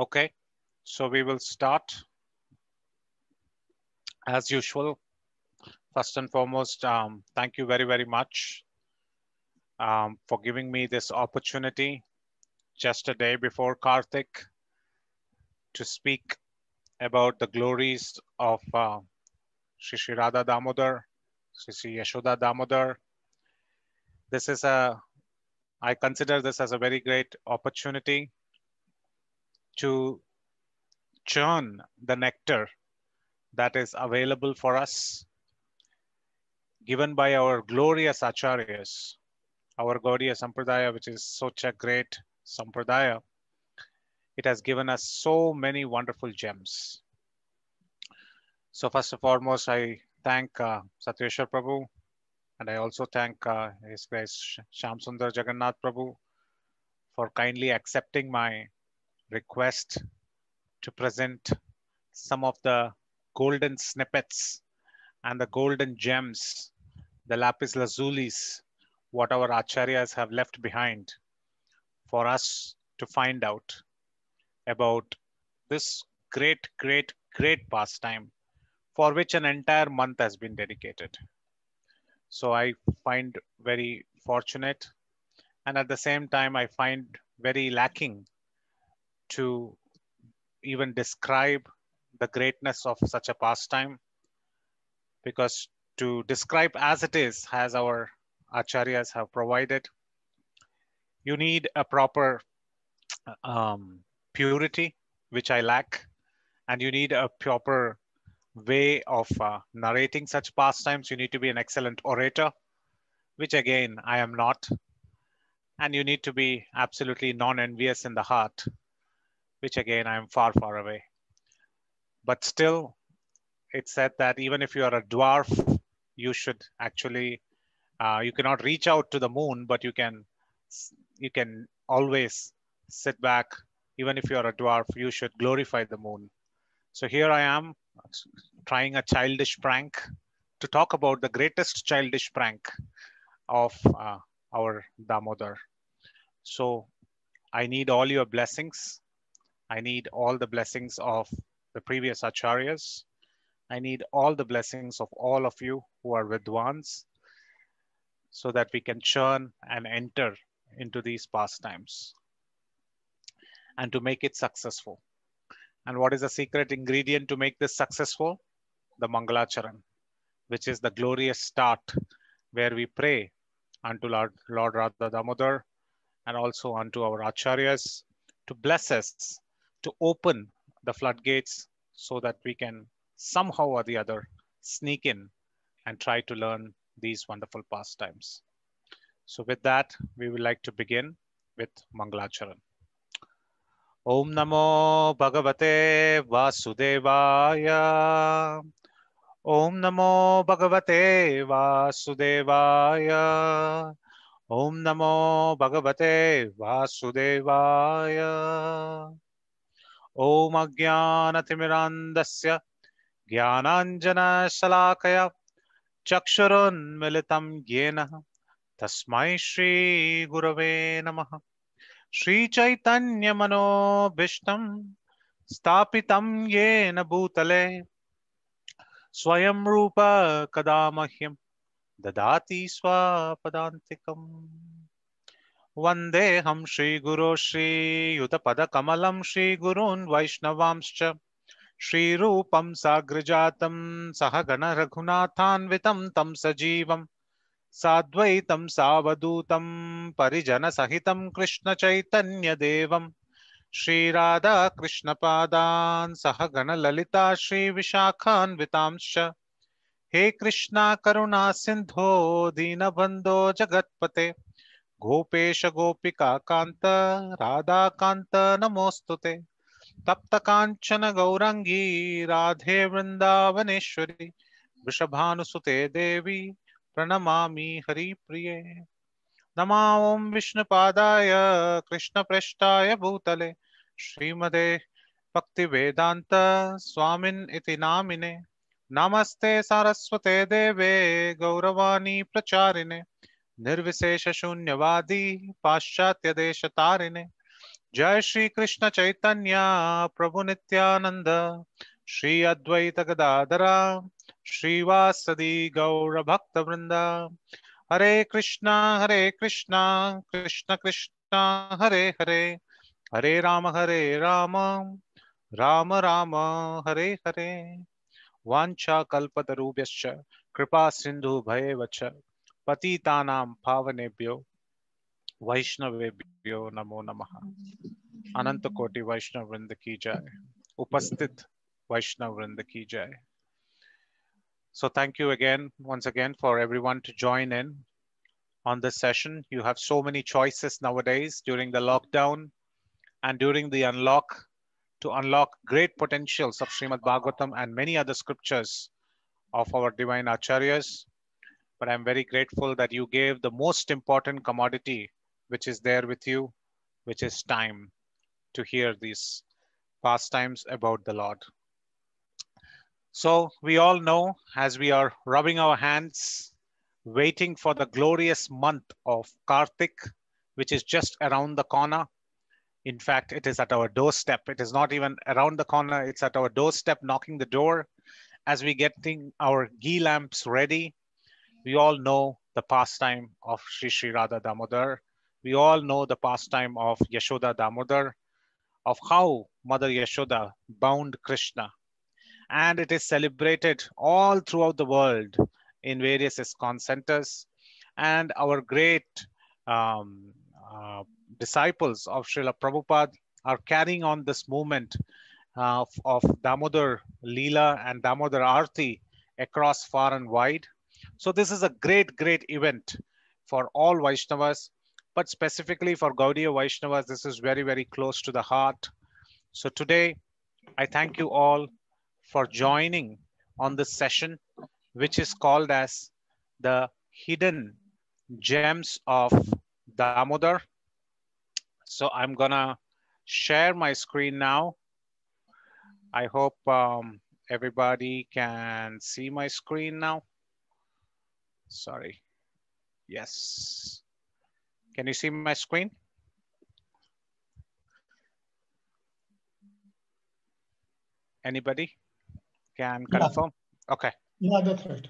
Okay, so we will start as usual. First and foremost, um, thank you very, very much um, for giving me this opportunity just a day before Karthik to speak about the glories of uh, Shri Radha Damodar, Shri Yashoda Damodar. This is a, I consider this as a very great opportunity to churn the nectar that is available for us, given by our glorious acharyas, our Gaudiya Sampradaya, which is such a great Sampradaya. It has given us so many wonderful gems. So first and foremost, I thank uh, Satyeshwar Prabhu, and I also thank uh, His Grace Shamsundar Jagannath Prabhu for kindly accepting my request to present some of the golden snippets and the golden gems, the lapis lazulis, what our acharyas have left behind for us to find out about this great, great, great pastime for which an entire month has been dedicated. So I find very fortunate. And at the same time, I find very lacking to even describe the greatness of such a pastime because to describe as it is, as our acharyas have provided, you need a proper um, purity, which I lack, and you need a proper way of uh, narrating such pastimes. You need to be an excellent orator, which again, I am not. And you need to be absolutely non envious in the heart which again, I'm far, far away. But still, it said that even if you are a dwarf, you should actually, uh, you cannot reach out to the moon, but you can, you can always sit back. Even if you are a dwarf, you should glorify the moon. So here I am trying a childish prank to talk about the greatest childish prank of uh, our Damodar. So I need all your blessings I need all the blessings of the previous acharyas. I need all the blessings of all of you who are Vidwans so that we can churn and enter into these pastimes and to make it successful. And what is the secret ingredient to make this successful? The Mangalacharan, which is the glorious start where we pray unto Lord, Lord Radha Damodar and also unto our Acharyas to bless us to open the floodgates so that we can somehow or the other sneak in and try to learn these wonderful pastimes. So with that, we would like to begin with Mangalacharan. Om Namo Bhagavate Vasudevaya. Om Namo Bhagavate Vasudevaya. Om Namo Bhagavate Vasudevaya. ॐ अज्ञानतिमिरान्दस्य ज्ञानाञ्जनशलाकया चक्षुरुन्मिलितं येन तस्मै श्रीगुरवे नमः श्रीचैतन्यमनोभीष्टं स्थापितं येन भूतले स्वयं रूप कदा मह्यं ददाति स्वपदान्तिकम् वंदे हम वन्देऽहं श्रीगुरो श्रीयुतपदकमलं श्रीगुरून् वैष्णवांश्च श्रीरूपं साग्रजातं सहगणरघुनाथान्वितं तं सजीवं साद्वैतं सावधूतं परिजनसहितं कृष्णचैतन्यदेवं श्रीराधाकृष्णपादान् सहगणललिता श्रीविशाखान्वितांश्च हे कृष्णा करुणा सिन्धो दीनबन्धो जगत्पते गोपेश गोपिका कांत राधा कांत नमोस्तुते तप्त कांचन गौरंगी राधे वृंदावनेश्वरी वृषभानुसुते देवी हरि प्रिय नमा ओं कृष्ण कृष्णप्रेष्ठाय भूतले श्रीमदे भक्ति स्वामिन् इति नामिने नमस्ते सारस्वते देवे गौरवाणी प्रचारिणे निर्विशेष शून्यवादी पाश्चात्य देश तारिणे जय श्री कृष्ण चैतन्य प्रभु नित्यानंद श्री अद्वैत गदाधरा श्रीवासदी गौर भक्त वृंदा हरे कृष्णा हरे कृष्णा कृष्ण कृष्णा हरे हरे हरे राम हरे राम राम राम हरे हरे वांछा कल्पतरूप्यश्च कृपा सिंधु भय पतितानां पावनेभ्यो वैष्णवेभ्यो नमो नमः अनंत कोटि वैष्णव वृंद की जय उपस्थित वैष्णव वृंद So thank you again, once again, for everyone to join in on this session. You have so many choices nowadays during the lockdown and during the unlock to unlock great potentials of Srimad Bhagavatam and many other scriptures of our divine acharyas but I'm very grateful that you gave the most important commodity which is there with you, which is time to hear these pastimes about the Lord. So we all know as we are rubbing our hands, waiting for the glorious month of Kartik, which is just around the corner. In fact, it is at our doorstep. It is not even around the corner. It's at our doorstep, knocking the door as we getting our ghee lamps ready we all know the pastime of Sri Sri Radha Damodar. We all know the pastime of Yashoda Damodar, of how Mother Yashoda bound Krishna. And it is celebrated all throughout the world in various ISKCON centers. And our great um, uh, disciples of Srila Prabhupada are carrying on this movement uh, of, of Damodar Leela and Damodar Arti across far and wide. So this is a great, great event for all Vaishnavas, but specifically for Gaudiya Vaishnavas, this is very, very close to the heart. So today, I thank you all for joining on this session, which is called as the hidden gems of Damodar. So I'm gonna share my screen now. I hope um, everybody can see my screen now. Sorry. Yes. Can you see my screen? Anybody can confirm? Yeah. Okay. Yeah, that's right.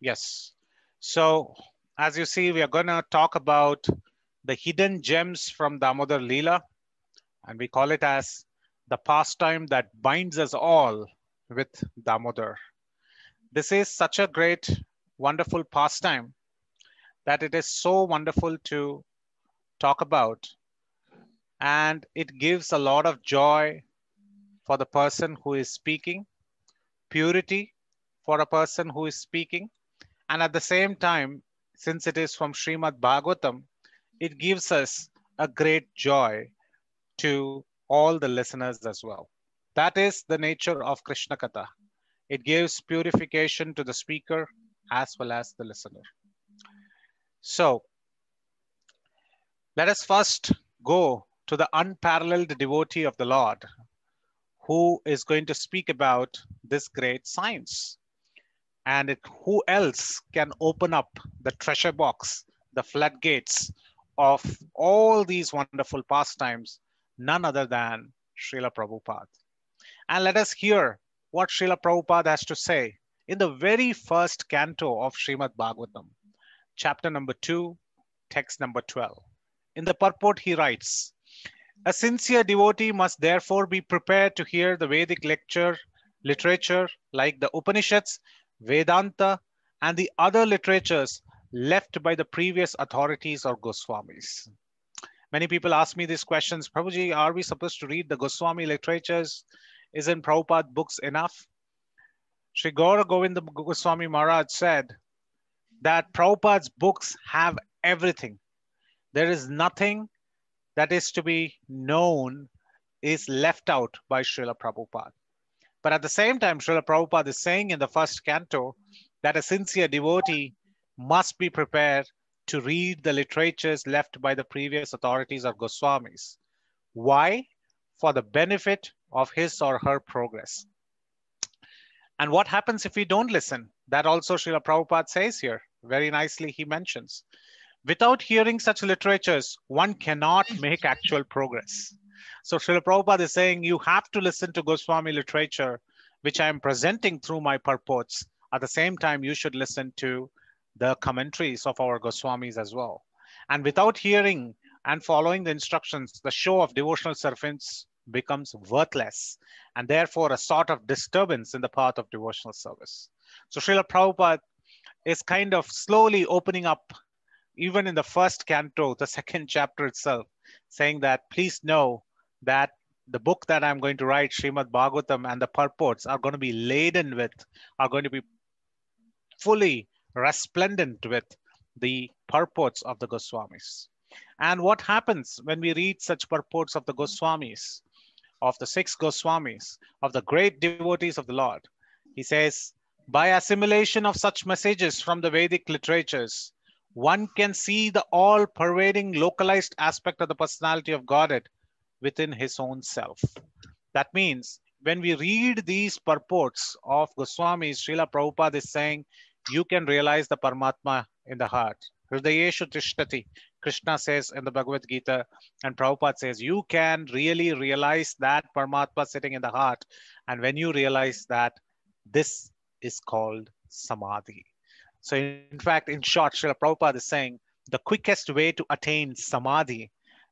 Yes. So as you see, we are gonna talk about the hidden gems from Damodar Leela, and we call it as the pastime that binds us all with Damodar. This is such a great wonderful pastime that it is so wonderful to talk about. And it gives a lot of joy for the person who is speaking, purity for a person who is speaking. And at the same time, since it is from Srimad Bhagavatam, it gives us a great joy to all the listeners as well. That is the nature of Krishna Katha. It gives purification to the speaker, as well as the listener. So let us first go to the unparalleled devotee of the Lord who is going to speak about this great science and it, who else can open up the treasure box, the floodgates of all these wonderful pastimes, none other than Srila Prabhupada. And let us hear what Srila Prabhupada has to say in the very first canto of Srimad Bhagavatam, chapter number 2, text number 12. In the purport, he writes A sincere devotee must therefore be prepared to hear the Vedic lecture, literature like the Upanishads, Vedanta, and the other literatures left by the previous authorities or Goswamis. Many people ask me these questions Prabhuji, are we supposed to read the Goswami literatures? Isn't Prabhupada books enough? Sri Gaura Govinda Goswami Maharaj said that Prabhupada's books have everything. There is nothing that is to be known is left out by Srila Prabhupada. But at the same time, Srila Prabhupada is saying in the first canto that a sincere devotee must be prepared to read the literatures left by the previous authorities of Goswamis. Why? For the benefit of his or her progress. And what happens if we don't listen? That also Srila Prabhupada says here. Very nicely, he mentions. Without hearing such literatures, one cannot make actual progress. So Srila Prabhupada is saying you have to listen to Goswami literature, which I am presenting through my purports. At the same time, you should listen to the commentaries of our Goswamis as well. And without hearing and following the instructions, the show of devotional servants becomes worthless and therefore a sort of disturbance in the path of devotional service. So Srila Prabhupada is kind of slowly opening up, even in the first canto, the second chapter itself, saying that please know that the book that I'm going to write, Srimad Bhagavatam, and the purports are going to be laden with, are going to be fully resplendent with the purports of the Goswamis. And what happens when we read such purports of the Goswamis? of the six Goswamis, of the great devotees of the Lord. He says, by assimilation of such messages from the Vedic literatures, one can see the all pervading localized aspect of the personality of Godhead within his own self. That means when we read these purports of Goswami, Srila Prabhupada is saying, you can realize the Paramatma in the heart. Hridayeshu Tishtati Krishna says in the Bhagavad Gita and Prabhupada says, you can really realize that Paramatma sitting in the heart. And when you realize that, this is called samadhi. So, in fact, in short, Srila Prabhupada is saying the quickest way to attain samadhi.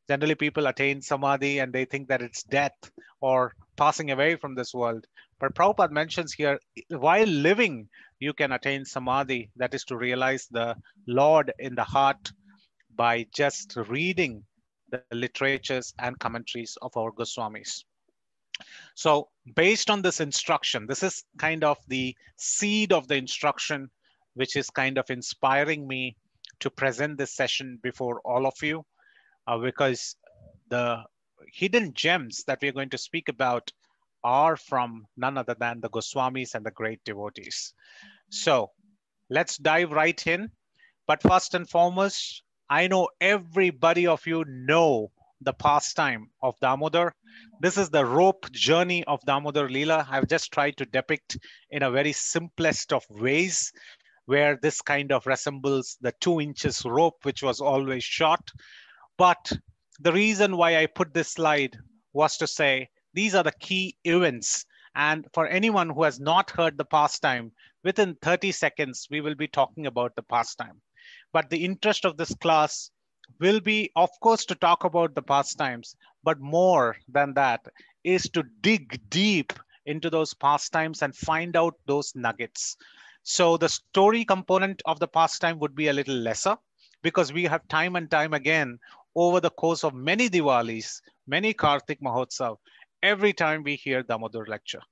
Generally, people attain samadhi and they think that it's death or passing away from this world. But Prabhupada mentions here while living, you can attain samadhi, that is to realize the Lord in the heart by just reading the literatures and commentaries of our Goswamis. So based on this instruction, this is kind of the seed of the instruction, which is kind of inspiring me to present this session before all of you, uh, because the hidden gems that we're going to speak about are from none other than the Goswamis and the great devotees. So let's dive right in. But first and foremost, I know everybody of you know the pastime of Damodar. This is the rope journey of Damodar Leela. I've just tried to depict in a very simplest of ways where this kind of resembles the two inches rope, which was always short. But the reason why I put this slide was to say, these are the key events. And for anyone who has not heard the pastime, within 30 seconds, we will be talking about the pastime. But the interest of this class will be, of course, to talk about the pastimes, but more than that is to dig deep into those pastimes and find out those nuggets. So the story component of the pastime would be a little lesser because we have time and time again over the course of many Diwalis, many Karthik Mahotsav, every time we hear Damodar lecture.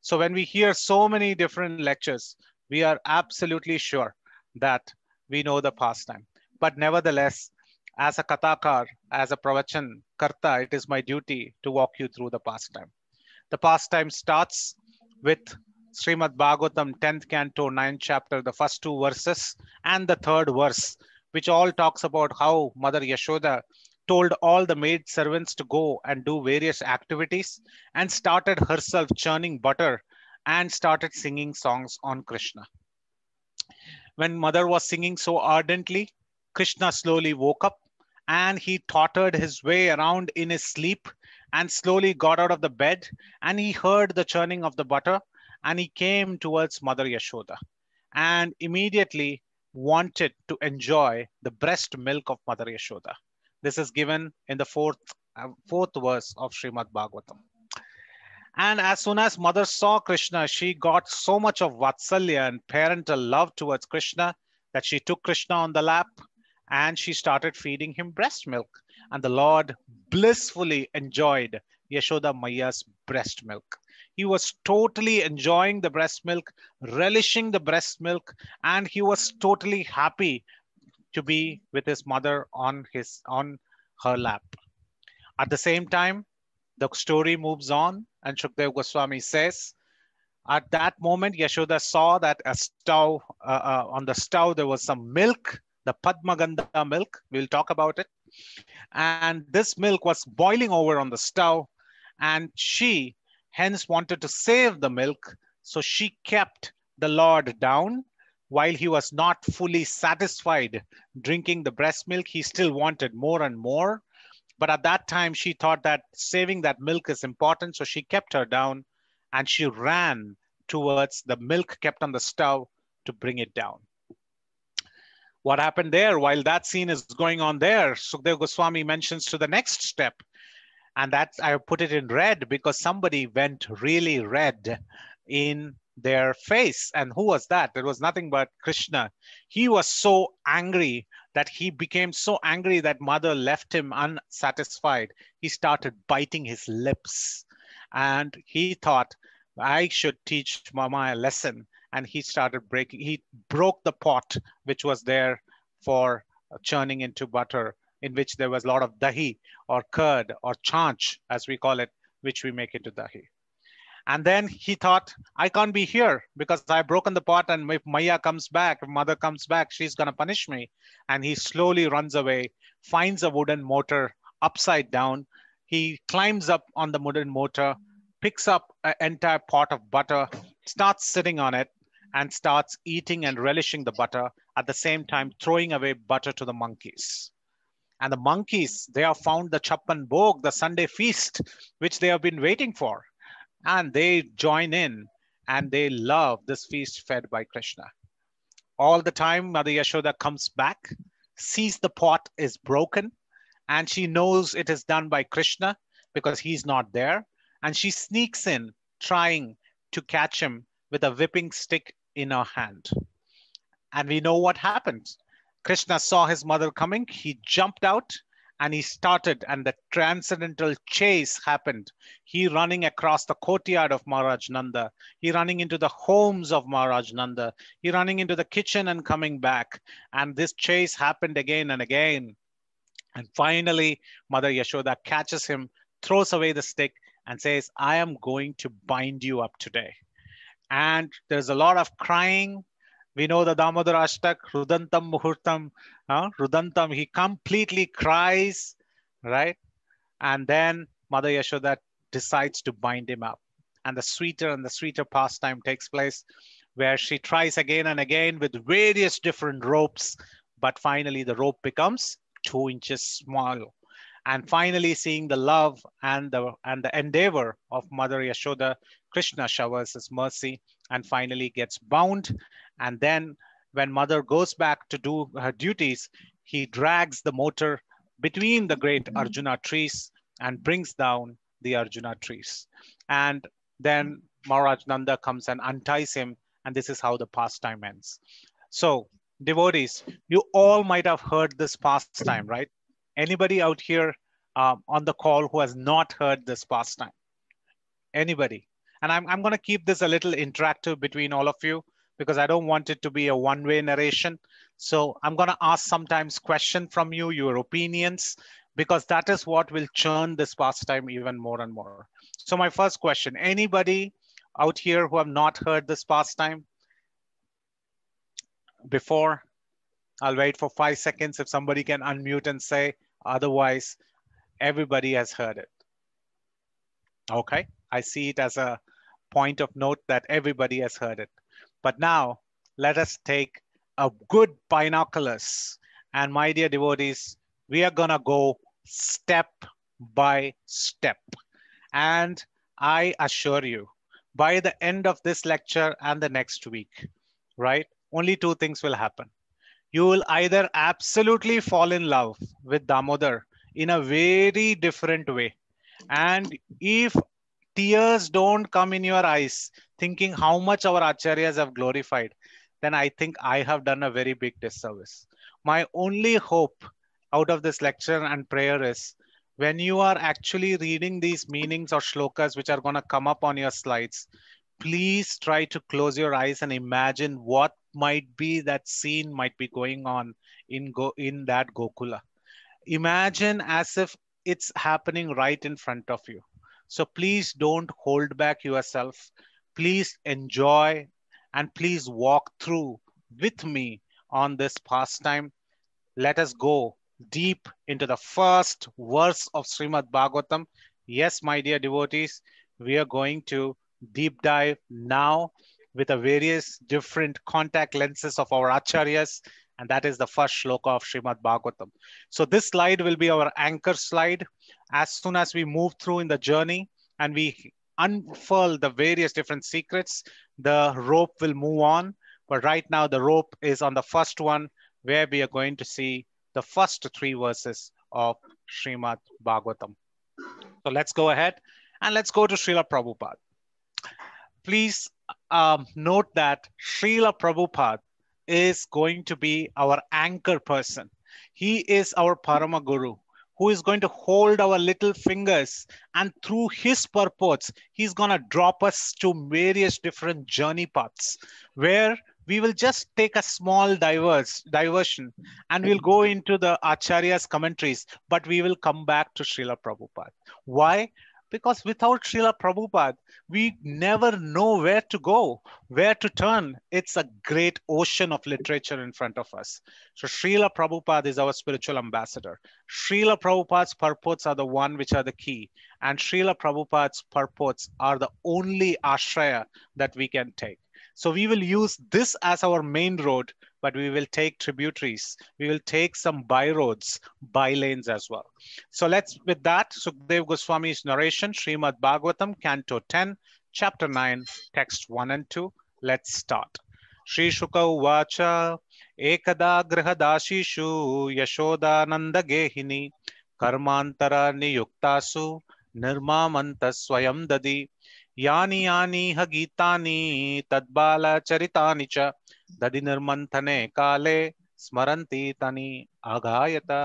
So when we hear so many different lectures, we are absolutely sure that we know the past time. But nevertheless, as a katakar, as a pravachan karta, it is my duty to walk you through the past time. The past time starts with Srimad Bhagavatam, 10th canto, 9th chapter, the first two verses, and the third verse, which all talks about how Mother Yashoda told all the maid servants to go and do various activities and started herself churning butter and started singing songs on Krishna. When mother was singing so ardently, Krishna slowly woke up and he tottered his way around in his sleep and slowly got out of the bed and he heard the churning of the butter and he came towards Mother Yashoda and immediately wanted to enjoy the breast milk of Mother Yashoda. This is given in the fourth, uh, fourth verse of Srimad Bhagavatam. And as soon as mother saw Krishna, she got so much of Vatsalya and parental love towards Krishna that she took Krishna on the lap and she started feeding him breast milk. And the Lord blissfully enjoyed Yashoda Maya's breast milk. He was totally enjoying the breast milk, relishing the breast milk, and he was totally happy to be with his mother on his on her lap. At the same time, the story moves on, and Shukdev Goswami says, at that moment, Yashoda saw that a stove, uh, uh, on the stove there was some milk, the Padmagandha milk. We'll talk about it. And this milk was boiling over on the stove, and she hence wanted to save the milk. So she kept the Lord down while he was not fully satisfied drinking the breast milk, he still wanted more and more. But at that time, she thought that saving that milk is important. So she kept her down and she ran towards the milk kept on the stove to bring it down. What happened there? While that scene is going on there, Sukdev Goswami mentions to the next step. And that I put it in red because somebody went really red in their face. And who was that? There was nothing but Krishna. He was so angry that he became so angry that mother left him unsatisfied. He started biting his lips and he thought, I should teach mama a lesson. And he started breaking, he broke the pot which was there for churning into butter, in which there was a lot of dahi or curd or chanch, as we call it, which we make into dahi. And then he thought, I can't be here because I've broken the pot. And if Maya comes back, if mother comes back, she's going to punish me. And he slowly runs away, finds a wooden motor upside down. He climbs up on the wooden motor, picks up an entire pot of butter, starts sitting on it, and starts eating and relishing the butter, at the same time throwing away butter to the monkeys. And the monkeys, they have found the Chappan Bog, the Sunday feast, which they have been waiting for and they join in and they love this feast fed by Krishna. All the time, Mother Yashoda comes back, sees the pot is broken, and she knows it is done by Krishna because he's not there. And she sneaks in, trying to catch him with a whipping stick in her hand. And we know what happened. Krishna saw his mother coming. He jumped out and he started and the transcendental chase happened he running across the courtyard of maharaj nanda he running into the homes of maharaj nanda he running into the kitchen and coming back and this chase happened again and again and finally mother yashoda catches him throws away the stick and says i am going to bind you up today and there's a lot of crying we know the Damodar Ashtak, Rudantam Muhurtam, uh, Rudantam, he completely cries, right? And then Mother Yashoda decides to bind him up. And the sweeter and the sweeter pastime takes place where she tries again and again with various different ropes, but finally the rope becomes two inches small. And finally, seeing the love and the and the endeavor of Mother Yashoda, Krishna showers his mercy and finally gets bound. And then when mother goes back to do her duties, he drags the motor between the great mm-hmm. Arjuna trees and brings down the Arjuna trees. And then Maharaj Nanda comes and unties him. And this is how the pastime ends. So devotees, you all might have heard this pastime, right? Anybody out here um, on the call who has not heard this pastime? Anybody? And I'm, I'm going to keep this a little interactive between all of you because I don't want it to be a one-way narration. So I'm going to ask sometimes questions from you, your opinions, because that is what will churn this pastime even more and more. So my first question, anybody out here who have not heard this pastime before? I'll wait for five seconds if somebody can unmute and say, otherwise everybody has heard it. Okay, I see it as a point of note that everybody has heard it. But now let us take a good binoculars. And my dear devotees, we are going to go step by step. And I assure you, by the end of this lecture and the next week, right, only two things will happen. You will either absolutely fall in love with Damodar in a very different way. And if tears don't come in your eyes thinking how much our acharyas have glorified, then I think I have done a very big disservice. My only hope out of this lecture and prayer is when you are actually reading these meanings or shlokas which are going to come up on your slides, please try to close your eyes and imagine what might be that scene might be going on in go in that Gokula. Imagine as if it's happening right in front of you. So please don't hold back yourself. Please enjoy and please walk through with me on this pastime. Let us go deep into the first verse of Srimad Bhagavatam. Yes, my dear devotees, we are going to deep dive now with the various different contact lenses of our acharyas and that is the first shloka of Srimad Bhagavatam. So this slide will be our anchor slide. As soon as we move through in the journey and we unfurl the various different secrets, the rope will move on. But right now the rope is on the first one where we are going to see the first three verses of Srimad Bhagavatam. So let's go ahead and let's go to Srila Prabhupada. Please um, note that Srila Prabhupada is going to be our anchor person. He is our Parama Guru who is going to hold our little fingers and through his purports he's going to drop us to various different journey paths where we will just take a small diverse diversion and we'll go into the acharya's commentaries but we will come back to Srila Prabhupada why because without Srila Prabhupada, we never know where to go, where to turn. It's a great ocean of literature in front of us. So Srila Prabhupada is our spiritual ambassador. Srila Prabhupada's purports are the one which are the key. And Srila Prabhupada's purports are the only ashraya that we can take. So we will use this as our main road but we will take tributaries. We will take some byroads, lanes as well. So let's, with that, Sukdev Goswami's narration, Shrimad Bhagavatam, Canto 10, Chapter 9, Text 1 and 2. Let's start. Shri Shuka Uvacha, Ekada Grihadashishu, Yashoda Nanda Gehini, Karmantara Niyuktasu, Nirmamanta Swayamdadi, Yani Yani Hagitani, Tadbala Charitanicha, दधिनिर्मन्थने काले स्मरन्ति तनि आघायता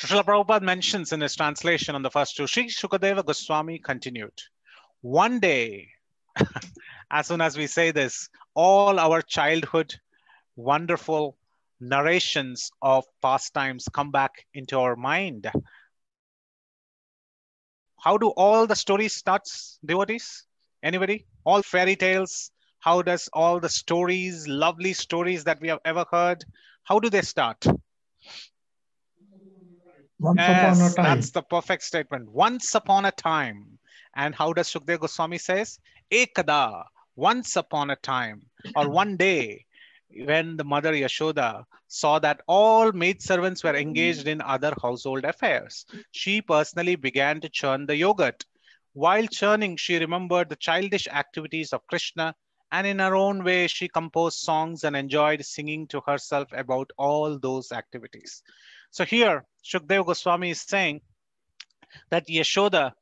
Srila Prabhupada mentions in his translation on the first two, Sri Shukadeva Goswami continued, One day, as soon as we say this, all our childhood wonderful narrations of pastimes come back into our mind. How do all the stories start, devotees? Anybody? All fairy tales, how does all the stories, lovely stories that we have ever heard, how do they start? Once yes, that's the perfect statement. Once upon a time. And how does Sukdev Goswami says? Ekada, once upon a time, or one day, when the mother Yashoda saw that all maid servants were engaged in other household affairs, she personally began to churn the yogurt. While churning, she remembered the childish activities of Krishna and in her own way, she composed songs and enjoyed singing to herself about all those activities. So here, Shukdev Goswami is saying that Yashoda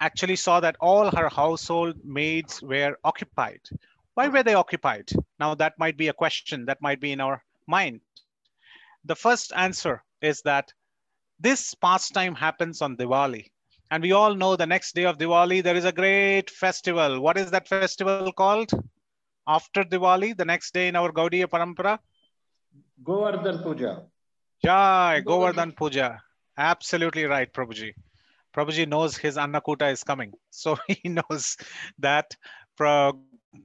actually saw that all her household maids were occupied. Why were they occupied? Now, that might be a question that might be in our mind. The first answer is that this pastime happens on Diwali. And we all know the next day of Diwali, there is a great festival. What is that festival called? After Diwali, the next day in our Gaudiya Parampara? Govardhan Puja. Jai, Govardhan Puja. Absolutely right, Prabhuji. Prabhuji knows his Annakuta is coming. So he knows that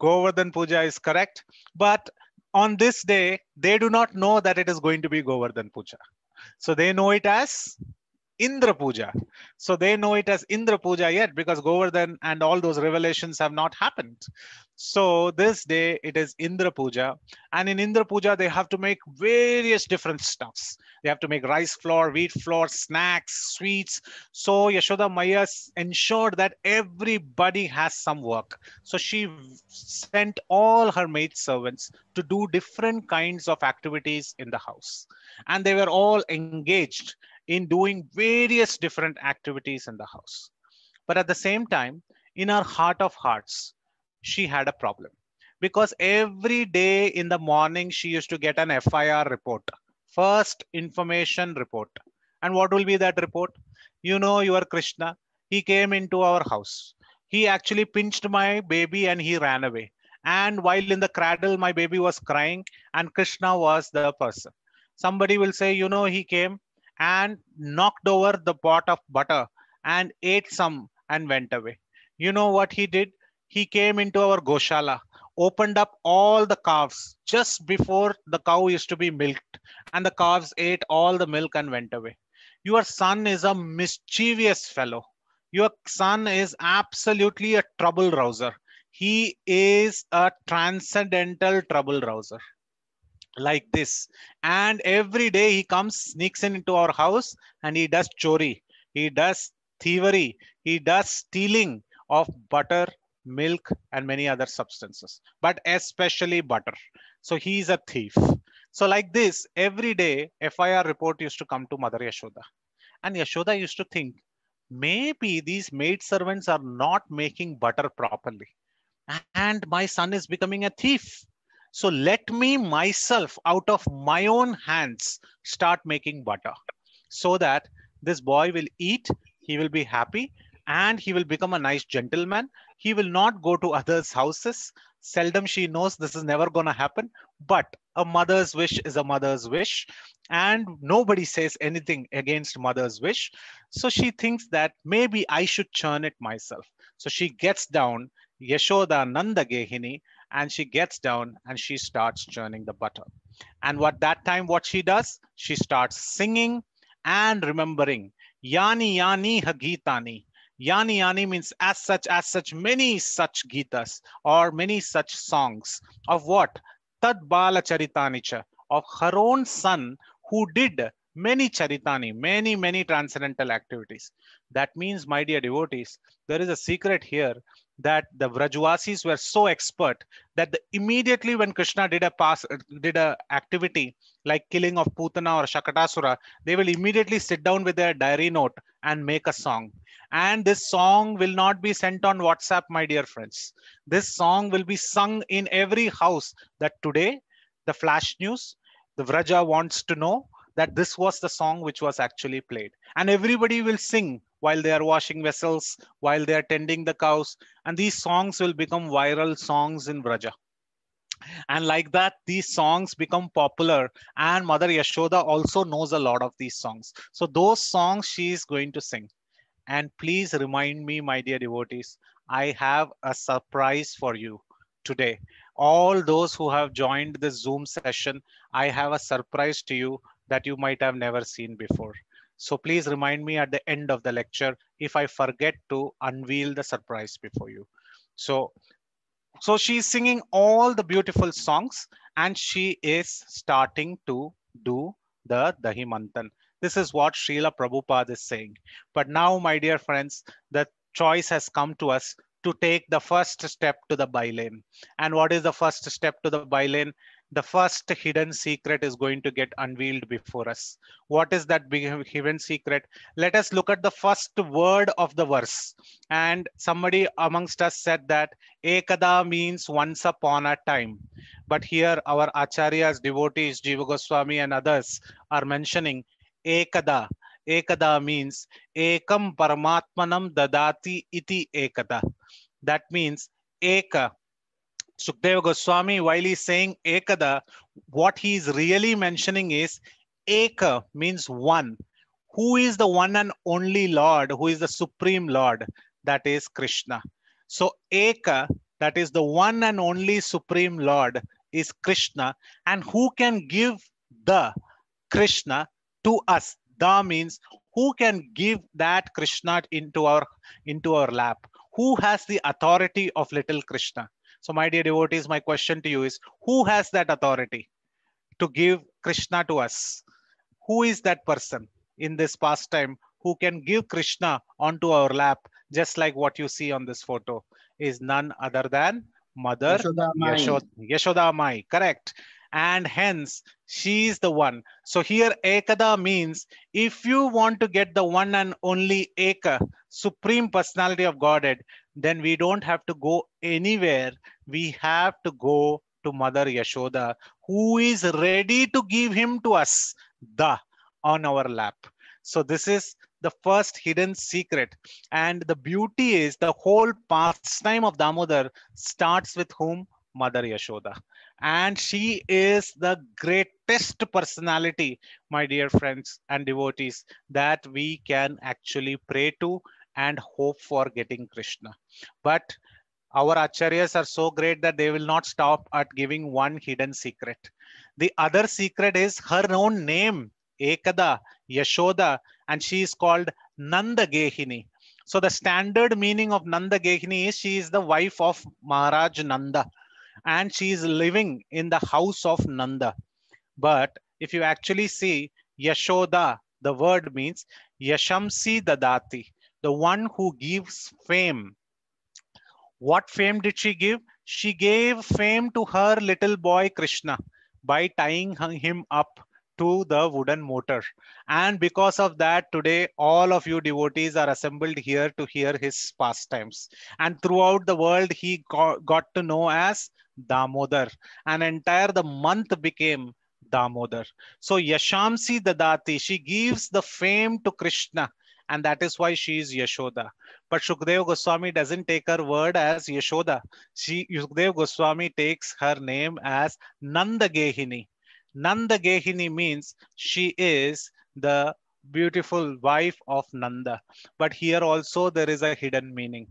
Govardhan Puja is correct. But on this day, they do not know that it is going to be Govardhan Puja. So they know it as Indra Puja. So they know it as Indra Puja yet because Govardhan and all those revelations have not happened. So this day it is Indra Puja. And in Indra Puja, they have to make various different stuffs. They have to make rice flour, wheat flour, snacks, sweets. So Yashoda Maya ensured that everybody has some work. So she sent all her maid servants to do different kinds of activities in the house. And they were all engaged in doing various different activities in the house. But at the same time, in her heart of hearts, she had a problem because every day in the morning, she used to get an FIR report, first information report. And what will be that report? You know, your Krishna, he came into our house. He actually pinched my baby and he ran away. And while in the cradle, my baby was crying and Krishna was the person. Somebody will say, you know, he came and knocked over the pot of butter and ate some and went away. You know what he did? He came into our Goshala, opened up all the calves just before the cow used to be milked, and the calves ate all the milk and went away. Your son is a mischievous fellow. Your son is absolutely a trouble rouser. He is a transcendental trouble rouser like this. And every day he comes, sneaks in into our house and he does chori. He does thievery. He does stealing of butter, milk and many other substances, but especially butter. So he is a thief. So like this, every day FIR report used to come to Mother Yashoda. And Yashoda used to think, maybe these maid servants are not making butter properly. And my son is becoming a thief. So let me myself out of my own hands start making butter so that this boy will eat, he will be happy and he will become a nice gentleman. He will not go to others' houses. Seldom she knows this is never going to happen, but a mother's wish is a mother's wish. And nobody says anything against mother's wish. So she thinks that maybe I should churn it myself. So she gets down Yashoda Nanda Gehini and she gets down and she starts churning the butter. And what that time, what she does, she starts singing and remembering. Yani Yani Hagitani. Yani Yani means as such, as such, many such Gitas or many such songs of what? Tad Bala Charitanicha, of her own son who did many charitani, many, many transcendental activities. That means, my dear devotees, there is a secret here that the Vrajavasis were so expert that the, immediately when Krishna did a pass, did a activity like killing of Putana or Shakatasura, they will immediately sit down with their diary note and make a song. And this song will not be sent on WhatsApp, my dear friends. This song will be sung in every house that today, the flash news, the Vraja wants to know that this was the song which was actually played. And everybody will sing while they are washing vessels, while they are tending the cows. And these songs will become viral songs in Braja. And like that, these songs become popular. And Mother Yashoda also knows a lot of these songs. So those songs she is going to sing. And please remind me, my dear devotees, I have a surprise for you today. All those who have joined the Zoom session, I have a surprise to you that you might have never seen before. So please remind me at the end of the lecture if I forget to unveil the surprise before you. So, so she's singing all the beautiful songs and she is starting to do the Dahi Mantan. This is what Srila Prabhupada is saying. But now, my dear friends, the choice has come to us to take the first step to the bylane. And what is the first step to the bylane? the first hidden secret is going to get unveiled before us. What is that hidden secret? Let us look at the first word of the verse. And somebody amongst us said that Ekada means once upon a time. But here our acharyas, devotees, Jiva Goswami and others are mentioning Ekada. Ekada means Ekam Paramatmanam Dadati Iti Ekada. That means Eka Sukdeva Goswami, while he's saying Ekada, what he's really mentioning is Eka means one. Who is the one and only Lord? Who is the Supreme Lord? That is Krishna. So Eka, that is the one and only Supreme Lord, is Krishna. And who can give the Krishna to us? "Da" means who can give that Krishna into our into our lap? Who has the authority of little Krishna? So my dear devotees, my question to you is, who has that authority to give Krishna to us? Who is that person in this pastime who can give Krishna onto our lap, just like what you see on this photo, is none other than Mother Yashoda. Yashoda, Yashodamai. Correct. And hence, she is the one. So here, Ekada means if you want to get the one and only Eka, Supreme Personality of Godhead, then we don't have to go anywhere. We have to go to Mother Yashoda, who is ready to give him to us, the, on our lap. So this is the first hidden secret. And the beauty is the whole pastime of Damodar starts with whom? Mother Yashoda. And she is the greatest personality, my dear friends and devotees, that we can actually pray to and hope for getting Krishna. But our acharyas are so great that they will not stop at giving one hidden secret. The other secret is her own name, Ekada, Yashoda, and she is called Nanda Nandagehini. So the standard meaning of Nanda Nandagehini is she is the wife of Maharaj Nanda and she is living in the house of Nanda. But if you actually see Yashoda, the word means Yashamsi Dadati the one who gives fame. What fame did she give? She gave fame to her little boy Krishna by tying him up to the wooden motor. And because of that, today, all of you devotees are assembled here to hear his pastimes. And throughout the world, he got, to know as Damodar. And entire the month became Damodar. So Yashamsi Dadati, she gives the fame to Krishna and that is why she is Yashoda. But Shukdev Goswami doesn't take her word as Yashoda. She, Shukdev Goswami takes her name as Nandagehini. Nandagehini means she is the beautiful wife of Nanda. But here also there is a hidden meaning.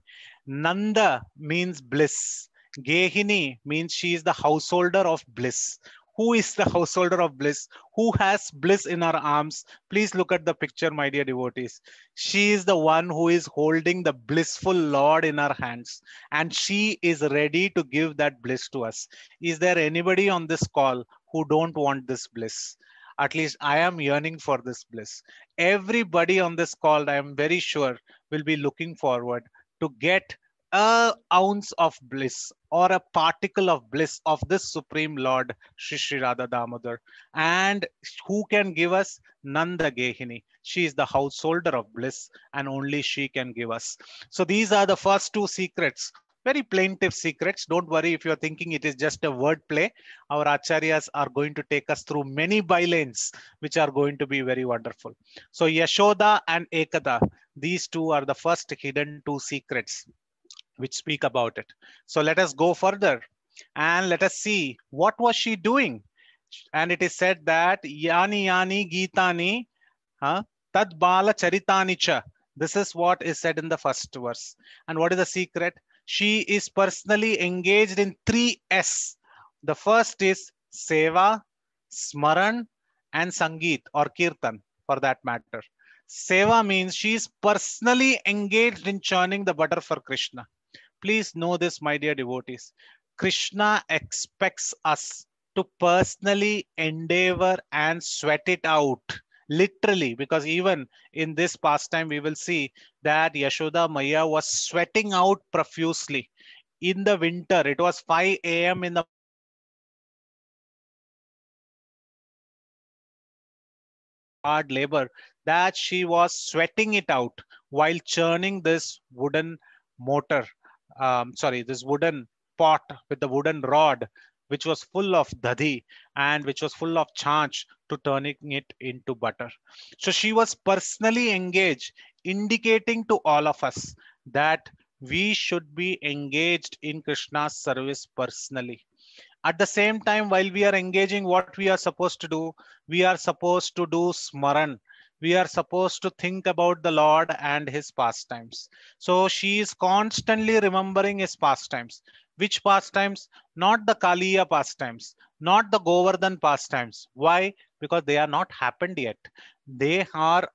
Nanda means bliss. Gehini means she is the householder of bliss who is the householder of bliss, who has bliss in her arms. Please look at the picture, my dear devotees. She is the one who is holding the blissful Lord in her hands, and she is ready to give that bliss to us. Is there anybody on this call who don't want this bliss? At least I am yearning for this bliss. Everybody on this call, I am very sure, will be looking forward to get a ounce of bliss or a particle of bliss of this supreme lord Shri Shri Radha Damodar and who can give us Nanda Gehini she is the householder of bliss and only she can give us so these are the first two secrets very plaintive secrets don't worry if you're thinking it is just a word play our acharyas are going to take us through many bylanes which are going to be very wonderful so yashoda and ekada these two are the first hidden two secrets which speak about it. So let us go further and let us see what was she doing. And it is said that Yani Yani Gitani Tad Bala Charitani Cha. This is what is said in the first verse. And what is the secret? She is personally engaged in three S. The first is Seva, Smaran, and Sangeet or Kirtan for that matter. Seva means she is personally engaged in churning the butter for Krishna. Please know this, my dear devotees. Krishna expects us to personally endeavor and sweat it out literally because even in this pastime we will see that yashoda maya was sweating out profusely in the winter it was 5 a.m in the hard labor that she was sweating it out while churning this wooden motor um, sorry, this wooden pot with the wooden rod, which was full of dadi and which was full of chanch to turning it into butter. So she was personally engaged, indicating to all of us that we should be engaged in Krishna's service personally. At the same time, while we are engaging what we are supposed to do, we are supposed to do smaran, we are supposed to think about the Lord and his pastimes. So she is constantly remembering his pastimes. Which pastimes? Not the Kaliya pastimes, not the Govardhan pastimes. Why? Because they are not happened yet. They are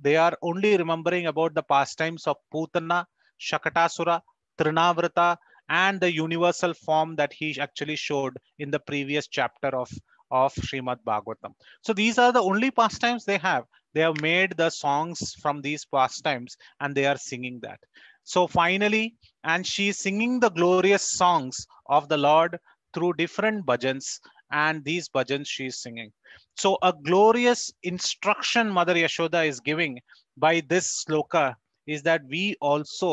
they are only remembering about the pastimes of Putana, Shakatasura, Trinavrata, and the universal form that he actually showed in the previous chapter of, of Srimad Bhagavatam. So these are the only pastimes they have they have made the songs from these pastimes and they are singing that so finally and she is singing the glorious songs of the lord through different bhajans and these bhajans she is singing so a glorious instruction mother yashoda is giving by this sloka is that we also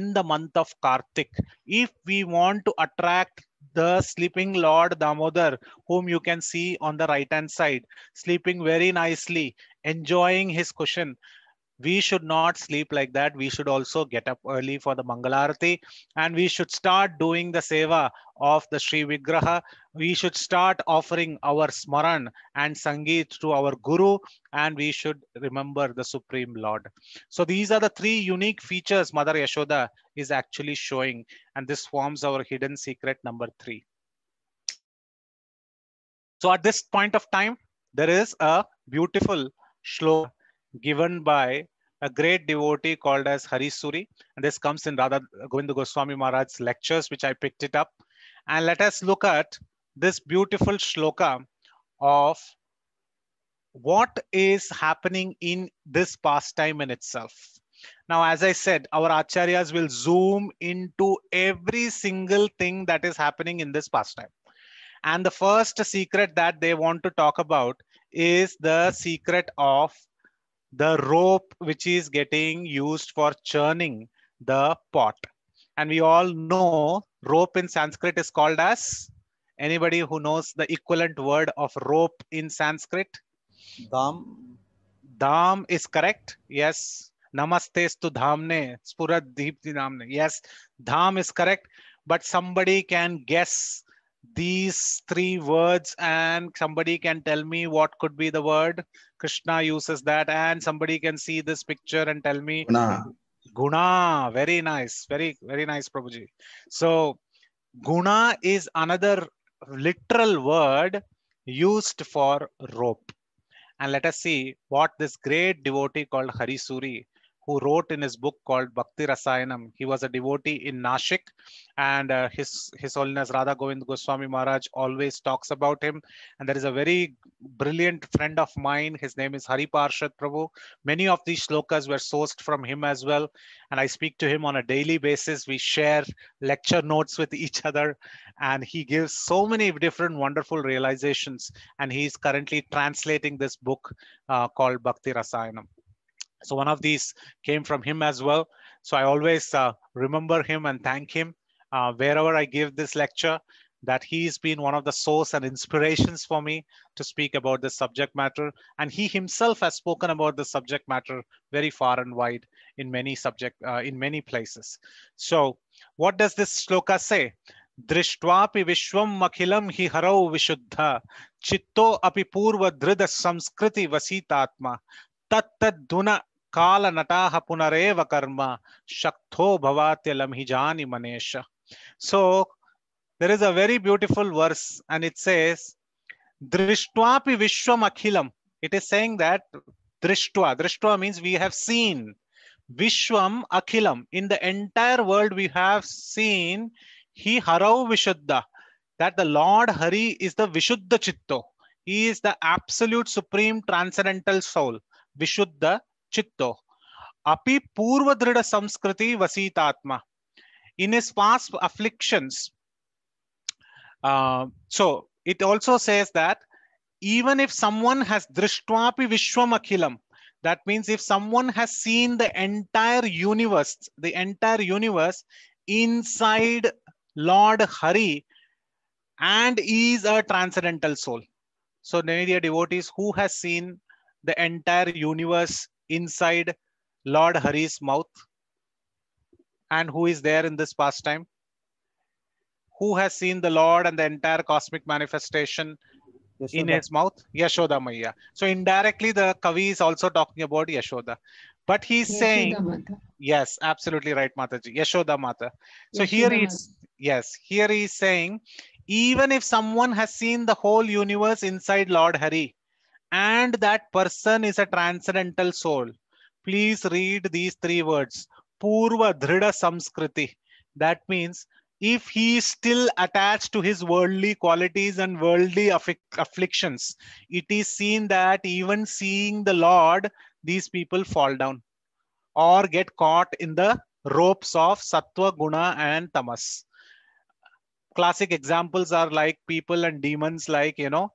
in the month of Kartik, if we want to attract the sleeping Lord Damodar, whom you can see on the right hand side, sleeping very nicely, enjoying his cushion we should not sleep like that. We should also get up early for the Mangalarati and we should start doing the seva of the Sri Vigraha. We should start offering our smaran and sangeet to our Guru and we should remember the Supreme Lord. So these are the three unique features Mother Yashoda is actually showing and this forms our hidden secret number three. So at this point of time, there is a beautiful shloka given by a great devotee called as Harisuri. And this comes in Radha Govinda Goswami Maharaj's lectures, which I picked it up. And let us look at this beautiful shloka of what is happening in this pastime in itself. Now, as I said, our acharyas will zoom into every single thing that is happening in this pastime. And the first secret that they want to talk about is the secret of the rope which is getting used for churning the pot. And we all know rope in Sanskrit is called as anybody who knows the equivalent word of rope in Sanskrit? Dam. Dam is correct. Yes. Namaste to Dhamne. Spurad Deepti Yes. Dham is correct. But somebody can guess these three words and somebody can tell me what could be the word krishna uses that and somebody can see this picture and tell me guna, guna. very nice very very nice prabhuji so guna is another literal word used for rope and let us see what this great devotee called harisuri who wrote in his book called Bhakti Rasayanam. He was a devotee in Nashik, and uh, his His Holiness Radha Govind Goswami Maharaj always talks about him. And there is a very brilliant friend of mine. His name is Hari Parshat Prabhu. Many of these shlokas were sourced from him as well, and I speak to him on a daily basis. We share lecture notes with each other, and he gives so many different wonderful realizations. And he is currently translating this book uh, called Bhakti Rasayanam. So one of these came from him as well. So I always uh, remember him and thank him uh, wherever I give this lecture that he's been one of the source and inspirations for me to speak about this subject matter. And he himself has spoken about the subject matter very far and wide in many subject uh, in many places. So what does this sloka say? दृष्ट्वापि विश्वम् hi हि vishuddha. Chitto चित्तो अपि पूर्वधृद संस्कृति वसीतात्मा तत्तुन काल नटाह पुनरव कर्म शक्तो भवात्यलम हि जानी मनेश so there is a very beautiful verse and it says दृष्ट्वापि विश्वम अखिलम इट इज सेइंग दैट दृष्ट्वा दृष्ट्वा मींस वी हैव सीन विश्वम अखिलम in the entire world we have seen हि हरौ विशुद्ध that the lord Hari is the विशुद्ध चित्तो he is the absolute supreme transcendental soul Vishuddha Chitto. Api Purva Drida Samskriti Vasitatma. In his past afflictions, so it also says that even if someone has Drishtvapi Vishwam Akhilam, that means if someone has seen the entire universe, the entire universe inside Lord Hari and is a transcendental soul. So, devotees who has seen the entire universe inside Lord Hari's mouth and who is there in this pastime? Who has seen the Lord and the entire cosmic manifestation Yashoda. in his mouth? Yashoda Maya. So indirectly, the Kavi is also talking about Yashoda. But he's Yashoda saying, Mata. yes, absolutely right, Mataji. Yashoda Mata. So Yashoda here he's, yes, here he's saying, even if someone has seen the whole universe inside Lord Hari, and that person is a transcendental soul. Please read these three words. Purva Dhrida Samskriti. That means if he is still attached to his worldly qualities and worldly afflictions, it is seen that even seeing the Lord, these people fall down or get caught in the ropes of Sattva, Guna, and Tamas. Classic examples are like people and demons, like, you know,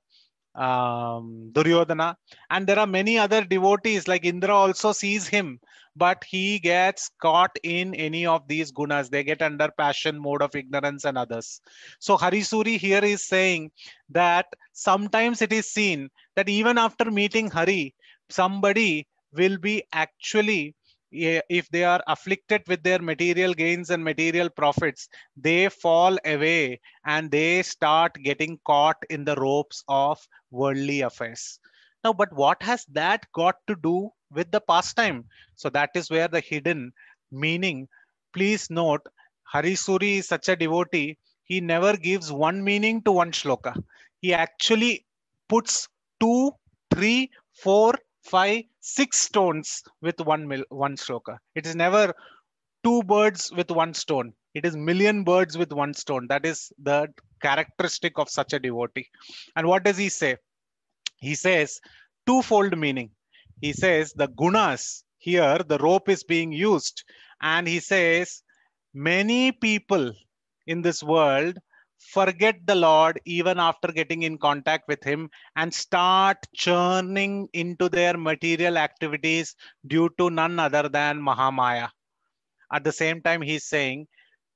um, Duryodhana. And there are many other devotees, like Indra also sees him, but he gets caught in any of these gunas. They get under passion, mode of ignorance, and others. So Harisuri here is saying that sometimes it is seen that even after meeting Hari, somebody will be actually if they are afflicted with their material gains and material profits, they fall away and they start getting caught in the ropes of worldly affairs. Now, but what has that got to do with the pastime? So that is where the hidden meaning, please note, Harisuri is such a devotee, he never gives one meaning to one shloka. He actually puts two, three, four, five, six stones with one mil, one stroker. It is never two birds with one stone. It is million birds with one stone. That is the characteristic of such a devotee. And what does he say? He says twofold meaning. He says the gunas here, the rope is being used. And he says many people in this world forget the Lord even after getting in contact with Him and start churning into their material activities due to none other than Mahamaya. At the same time, He's saying,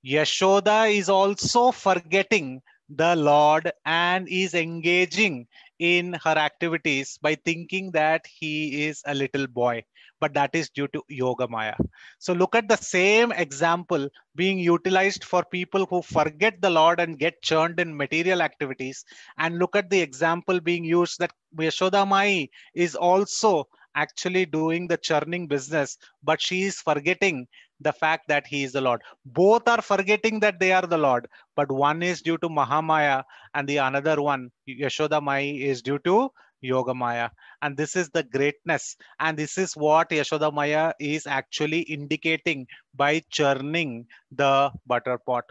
Yashoda is also forgetting the Lord and is engaging in her activities by thinking that he is a little boy, but that is due to Yoga Maya. So look at the same example being utilized for people who forget the Lord and get churned in material activities. And look at the example being used that Yashoda Mai is also actually doing the churning business, but she is forgetting the fact that he is the Lord. Both are forgetting that they are the Lord, but one is due to Mahamaya and the another one, Yashoda Mai, is due to Yogamaya. And this is the greatness. And this is what Yashoda Maya is actually indicating by churning the butter pot.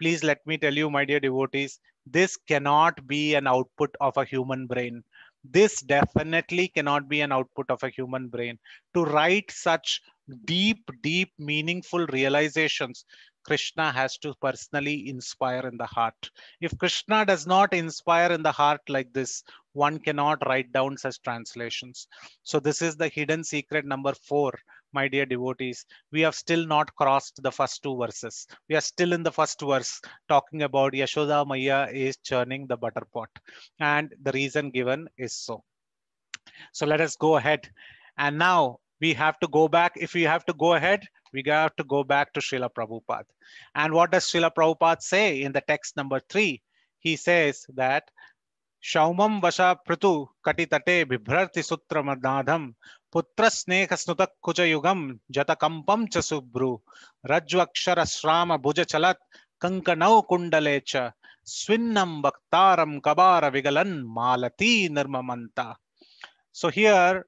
Please let me tell you, my dear devotees, this cannot be an output of a human brain. This definitely cannot be an output of a human brain. To write such deep, deep, meaningful realizations, Krishna has to personally inspire in the heart. If Krishna does not inspire in the heart like this, one cannot write down such translations. So this is the hidden secret number four my dear devotees, we have still not crossed the first two verses. We are still in the first verse talking about Yashoda Maya is churning the butter pot. And the reason given is so. So let us go ahead. And now we have to go back. If we have to go ahead, we have to go back to Srila Prabhupada. And what does Srila Prabhupada say in the text number three? He says that शौमं वशा पृतु कटितटे बिभ्रति सूत्र मदाधम पुत्र स्नेह स्नुत कुचयुगम जत कंपम च सुब्रु रज्वक्षर श्राम भुज चलत कंकनौ कुंडले च स्विन्नम वक्तारम कबार विगलन मालती निर्ममंता so here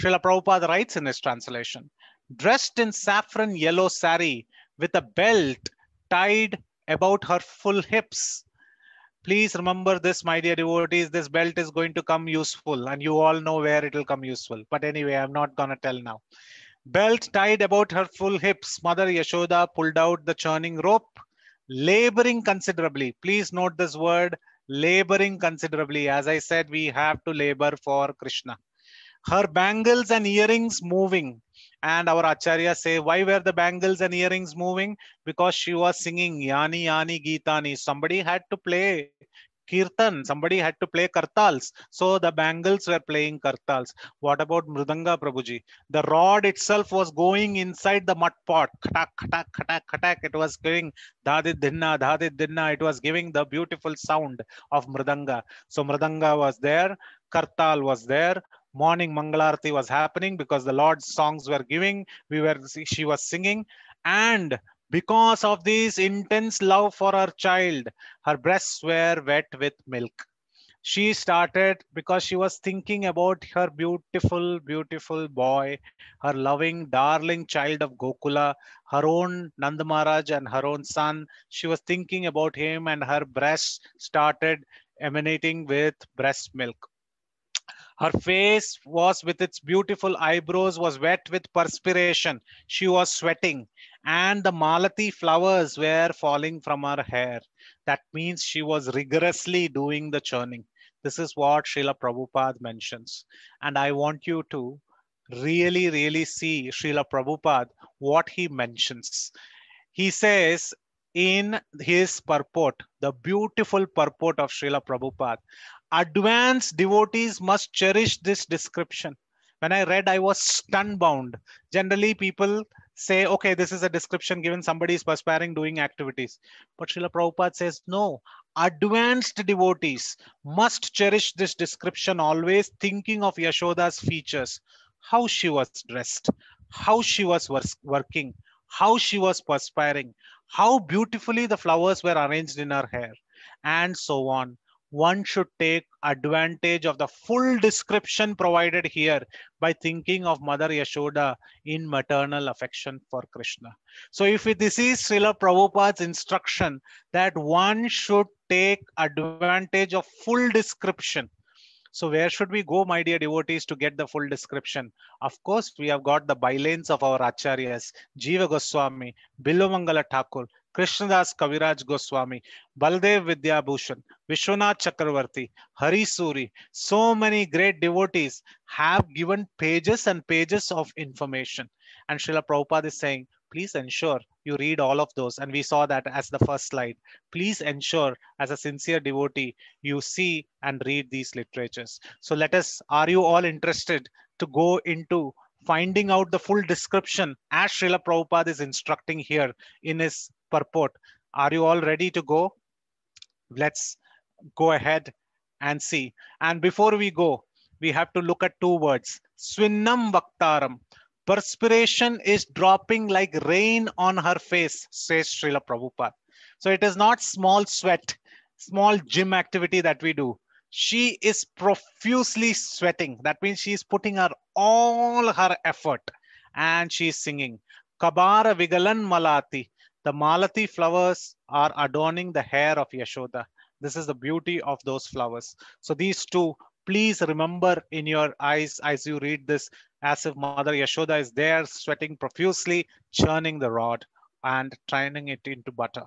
Srila Prabhupada writes in his translation, dressed in saffron yellow sari with a belt tied about her full hips, please remember this, my dear devotees, this belt is going to come useful and you all know where it will come useful. But anyway, I'm not going to tell now. Belt tied about her full hips, Mother Yashoda pulled out the churning rope, laboring considerably. Please note this word, laboring considerably. As I said, we have to labor for Krishna. Her bangles and earrings moving, and our Acharya say, why were the bangles and earrings moving? Because she was singing Yani Yani Geetani. Somebody had to play kirtan. Somebody had to play kartals. So the bangles were playing kartals. What about Mrudanga Prabhuji? The rod itself was going inside the mud pot. Khatak, khatak, khatak, khatak. It was giving dhadit dinna, dhadit dinna. It was giving the beautiful sound of Mrudanga. So Mrudanga was there. Kartal was there morning Mangalarti was happening because the Lord's songs were giving. We were she was singing, and because of this intense love for her child, her breasts were wet with milk. She started because she was thinking about her beautiful, beautiful boy, her loving, darling child of Gokula, her own Nanda and her own son. She was thinking about him, and her breasts started emanating with breast milk. Her face was with its beautiful eyebrows was wet with perspiration. She was sweating and the Malati flowers were falling from her hair. That means she was rigorously doing the churning. This is what Srila Prabhupada mentions. And I want you to really, really see Srila Prabhupada, what he mentions. He says in his purport, the beautiful purport of Srila Prabhupada, advanced devotees must cherish this description. When I read, I was stunned. bound. Generally, people say, okay, this is a description given somebody is perspiring doing activities. But Srila Prabhupada says, no, advanced devotees must cherish this description always, thinking of Yashoda's features, how she was dressed, how she was working, how she was perspiring, how beautifully the flowers were arranged in her hair, and so on one should take advantage of the full description provided here by thinking of Mother Yashoda in maternal affection for Krishna. So if this is Srila Prabhupada's instruction that one should take advantage of full description. So where should we go, my dear devotees, to get the full description? Of course, we have got the bylanes of our acharyas, Jiva Goswami, Bilomangala Thakur, Krishnadas Kaviraj Goswami, Baldev Vidyabhushan, Vishwanath Chakravarti, Hari Suri, so many great devotees have given pages and pages of information. And Srila Prapad is saying, please ensure you read all of those. And we saw that as the first slide. Please ensure as a sincere devotee, you see and read these literatures. So let us, are you all interested to go into finding out the full description as Srila Prapad is instructing here in his purport. Are you all ready to go? Let's go ahead and see. And before we go, we have to look at two words. Swinnam Vaktaram. Perspiration is dropping like rain on her face, says Srila Prabhupada. So it is not small sweat, small gym activity that we do. She is profusely sweating. That means she is putting her all her effort and she is singing. Kabara Vigalan Malati. The Malati flowers are adorning the hair of Yashoda. This is the beauty of those flowers. So these two, please remember in your eyes as you read this, as if Mother Yashoda is there sweating profusely, churning the rod and turning it into butter.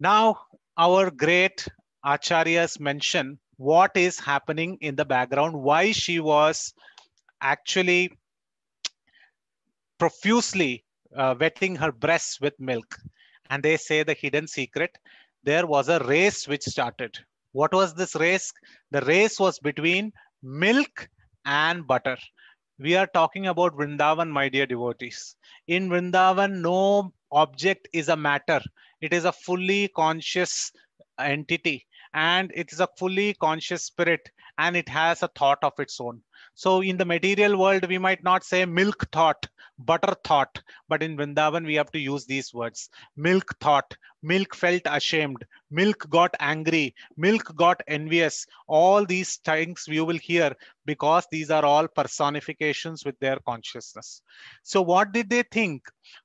Now, our great acharyas mention what is happening in the background, why she was actually profusely uh, wetting her breasts with milk. And they say the hidden secret there was a race which started. What was this race? The race was between milk and butter. We are talking about Vrindavan, my dear devotees. In Vrindavan, no object is a matter, it is a fully conscious entity and it is a fully conscious spirit and it has a thought of its own so in the material world, we might not say milk thought, butter thought, but in Vrindavan, we have to use these words. Milk thought, milk felt ashamed, milk got angry, milk got envious. All these things you will hear because these are all personifications with their consciousness. So what did they think?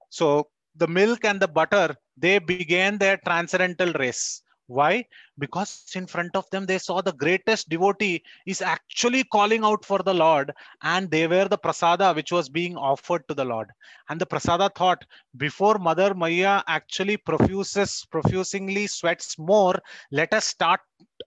So the milk and the butter, they began their transcendental race why? Because in front of them, they saw the greatest devotee is actually calling out for the Lord, and they were the prasada which was being offered to the Lord. And the prasada thought, before Mother Maya actually profuses, profusingly sweats more, let us start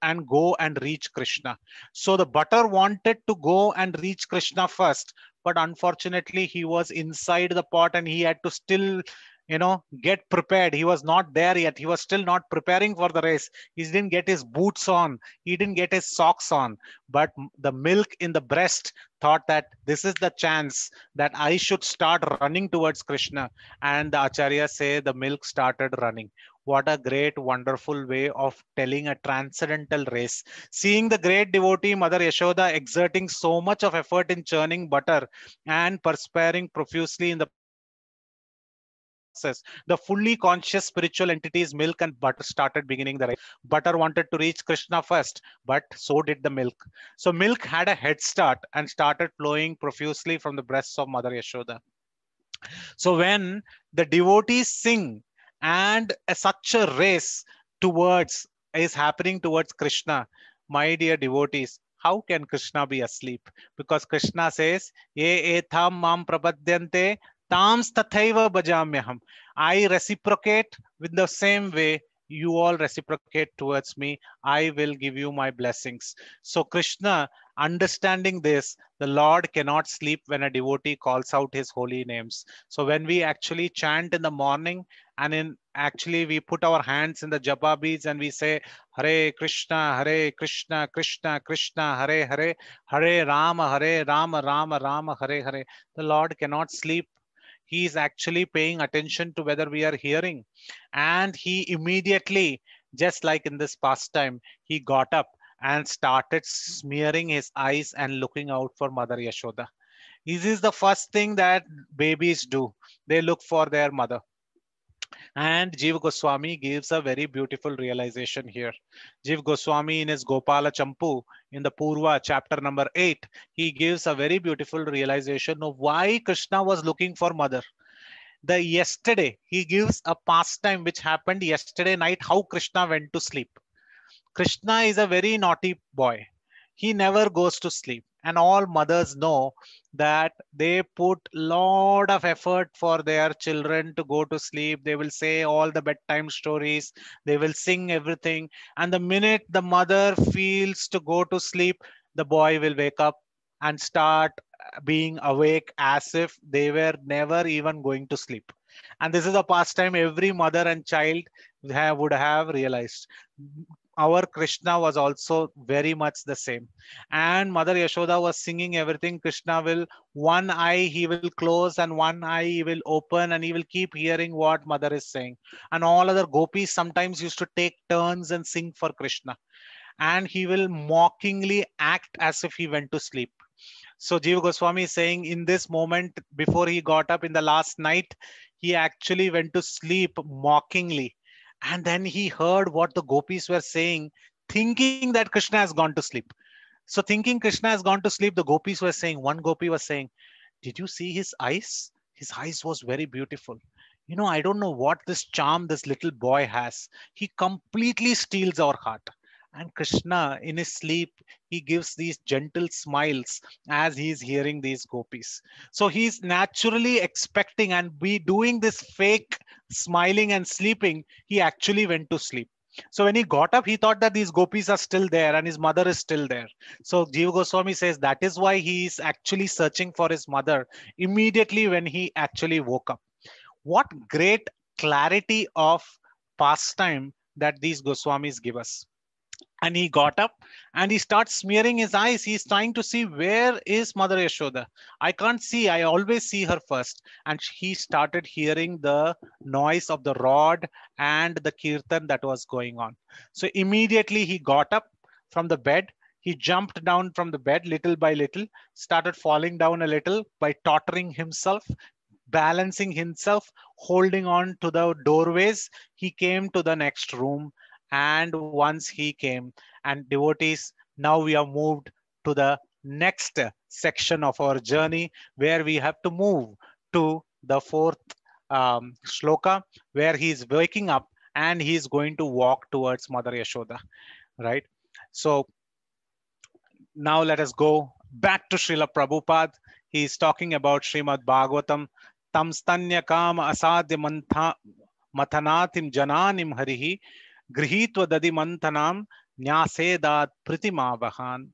and go and reach Krishna. So the butter wanted to go and reach Krishna first, but unfortunately, he was inside the pot and he had to still you know, get prepared. He was not there yet. He was still not preparing for the race. He didn't get his boots on. He didn't get his socks on. But the milk in the breast thought that this is the chance that I should start running towards Krishna. And the Acharya say the milk started running. What a great, wonderful way of telling a transcendental race. Seeing the great devotee Mother Yashoda exerting so much of effort in churning butter and perspiring profusely in the the fully conscious spiritual entities, milk and butter, started beginning the right Butter wanted to reach Krishna first, but so did the milk. So milk had a head start and started flowing profusely from the breasts of Mother Yashoda. So when the devotees sing and a, such a race towards is happening towards Krishna, my dear devotees, how can Krishna be asleep? Because Krishna says, "Ye etham mam prabhadyante Tams tathaiva bhajamyaham. I reciprocate with the same way you all reciprocate towards me. I will give you my blessings. So Krishna, understanding this, the Lord cannot sleep when a devotee calls out his holy names. So when we actually chant in the morning and in actually we put our hands in the japa beads and we say Hare Krishna, Hare Krishna, Krishna Krishna, Hare Hare, Hare Rama, Hare Rama, Rama Rama, Hare Hare. The Lord cannot sleep he is actually paying attention to whether we are hearing and he immediately just like in this pastime he got up and started smearing his eyes and looking out for mother yashoda this is the first thing that babies do they look for their mother and Jiva Goswami gives a very beautiful realization here. Jiva Goswami in his Gopala Champu in the Purva chapter number 8, he gives a very beautiful realization of why Krishna was looking for mother. The yesterday, he gives a pastime which happened yesterday night, how Krishna went to sleep. Krishna is a very naughty boy. He never goes to sleep and all mothers know that they put lot of effort for their children to go to sleep they will say all the bedtime stories they will sing everything and the minute the mother feels to go to sleep the boy will wake up and start being awake as if they were never even going to sleep and this is a pastime every mother and child would have realized our Krishna was also very much the same. And Mother Yashoda was singing everything. Krishna will, one eye he will close and one eye he will open and he will keep hearing what Mother is saying. And all other gopis sometimes used to take turns and sing for Krishna. And he will mockingly act as if he went to sleep. So Jiva Goswami is saying in this moment, before he got up in the last night, he actually went to sleep mockingly and then he heard what the gopis were saying, thinking that Krishna has gone to sleep. So, thinking Krishna has gone to sleep, the gopis were saying, one gopi was saying, Did you see his eyes? His eyes was very beautiful. You know, I don't know what this charm this little boy has. He completely steals our heart. And Krishna, in his sleep, he gives these gentle smiles as he's hearing these gopis. So he's naturally expecting and be doing this fake smiling and sleeping. He actually went to sleep. So when he got up, he thought that these gopis are still there and his mother is still there. So Jiva Goswami says that is why he is actually searching for his mother immediately when he actually woke up. What great clarity of pastime that these Goswamis give us and he got up and he starts smearing his eyes he's trying to see where is mother yashoda i can't see i always see her first and he started hearing the noise of the rod and the kirtan that was going on so immediately he got up from the bed he jumped down from the bed little by little started falling down a little by tottering himself balancing himself holding on to the doorways he came to the next room and once he came and devotees, now we are moved to the next section of our journey where we have to move to the fourth um, shloka where he is waking up and he is going to walk towards Mother Yashoda, right? So now let us go back to Srila Prabhupada. He is talking about Srimad Bhagavatam. Tamstanya kama asadya mantha, mathanatim jananim harihi Grihitva Dadimantanam Nyasedat Pritimavahan.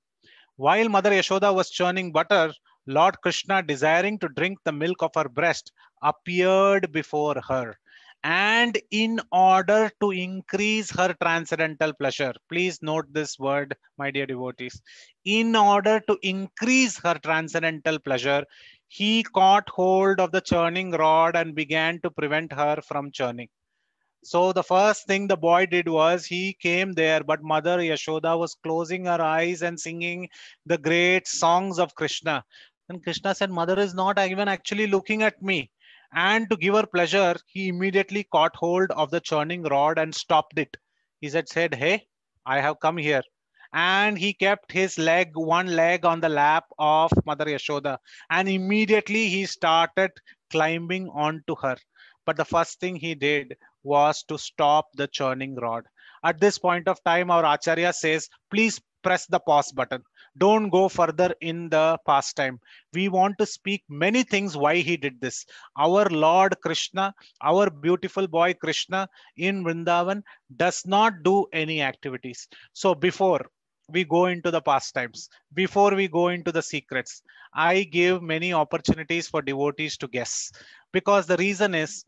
While Mother Yashoda was churning butter, Lord Krishna, desiring to drink the milk of her breast, appeared before her. And in order to increase her transcendental pleasure, please note this word, my dear devotees. In order to increase her transcendental pleasure, he caught hold of the churning rod and began to prevent her from churning. So the first thing the boy did was he came there, but Mother Yashoda was closing her eyes and singing the great songs of Krishna. And Krishna said, Mother is not even actually looking at me. And to give her pleasure, he immediately caught hold of the churning rod and stopped it. He said, said Hey, I have come here. And he kept his leg, one leg on the lap of Mother Yashoda. And immediately he started climbing onto her. But the first thing he did was to stop the churning rod. At this point of time, our Acharya says, please press the pause button. Don't go further in the past time. We want to speak many things why he did this. Our Lord Krishna, our beautiful boy Krishna in Vrindavan does not do any activities. So before we go into the pastimes, before we go into the secrets, I give many opportunities for devotees to guess because the reason is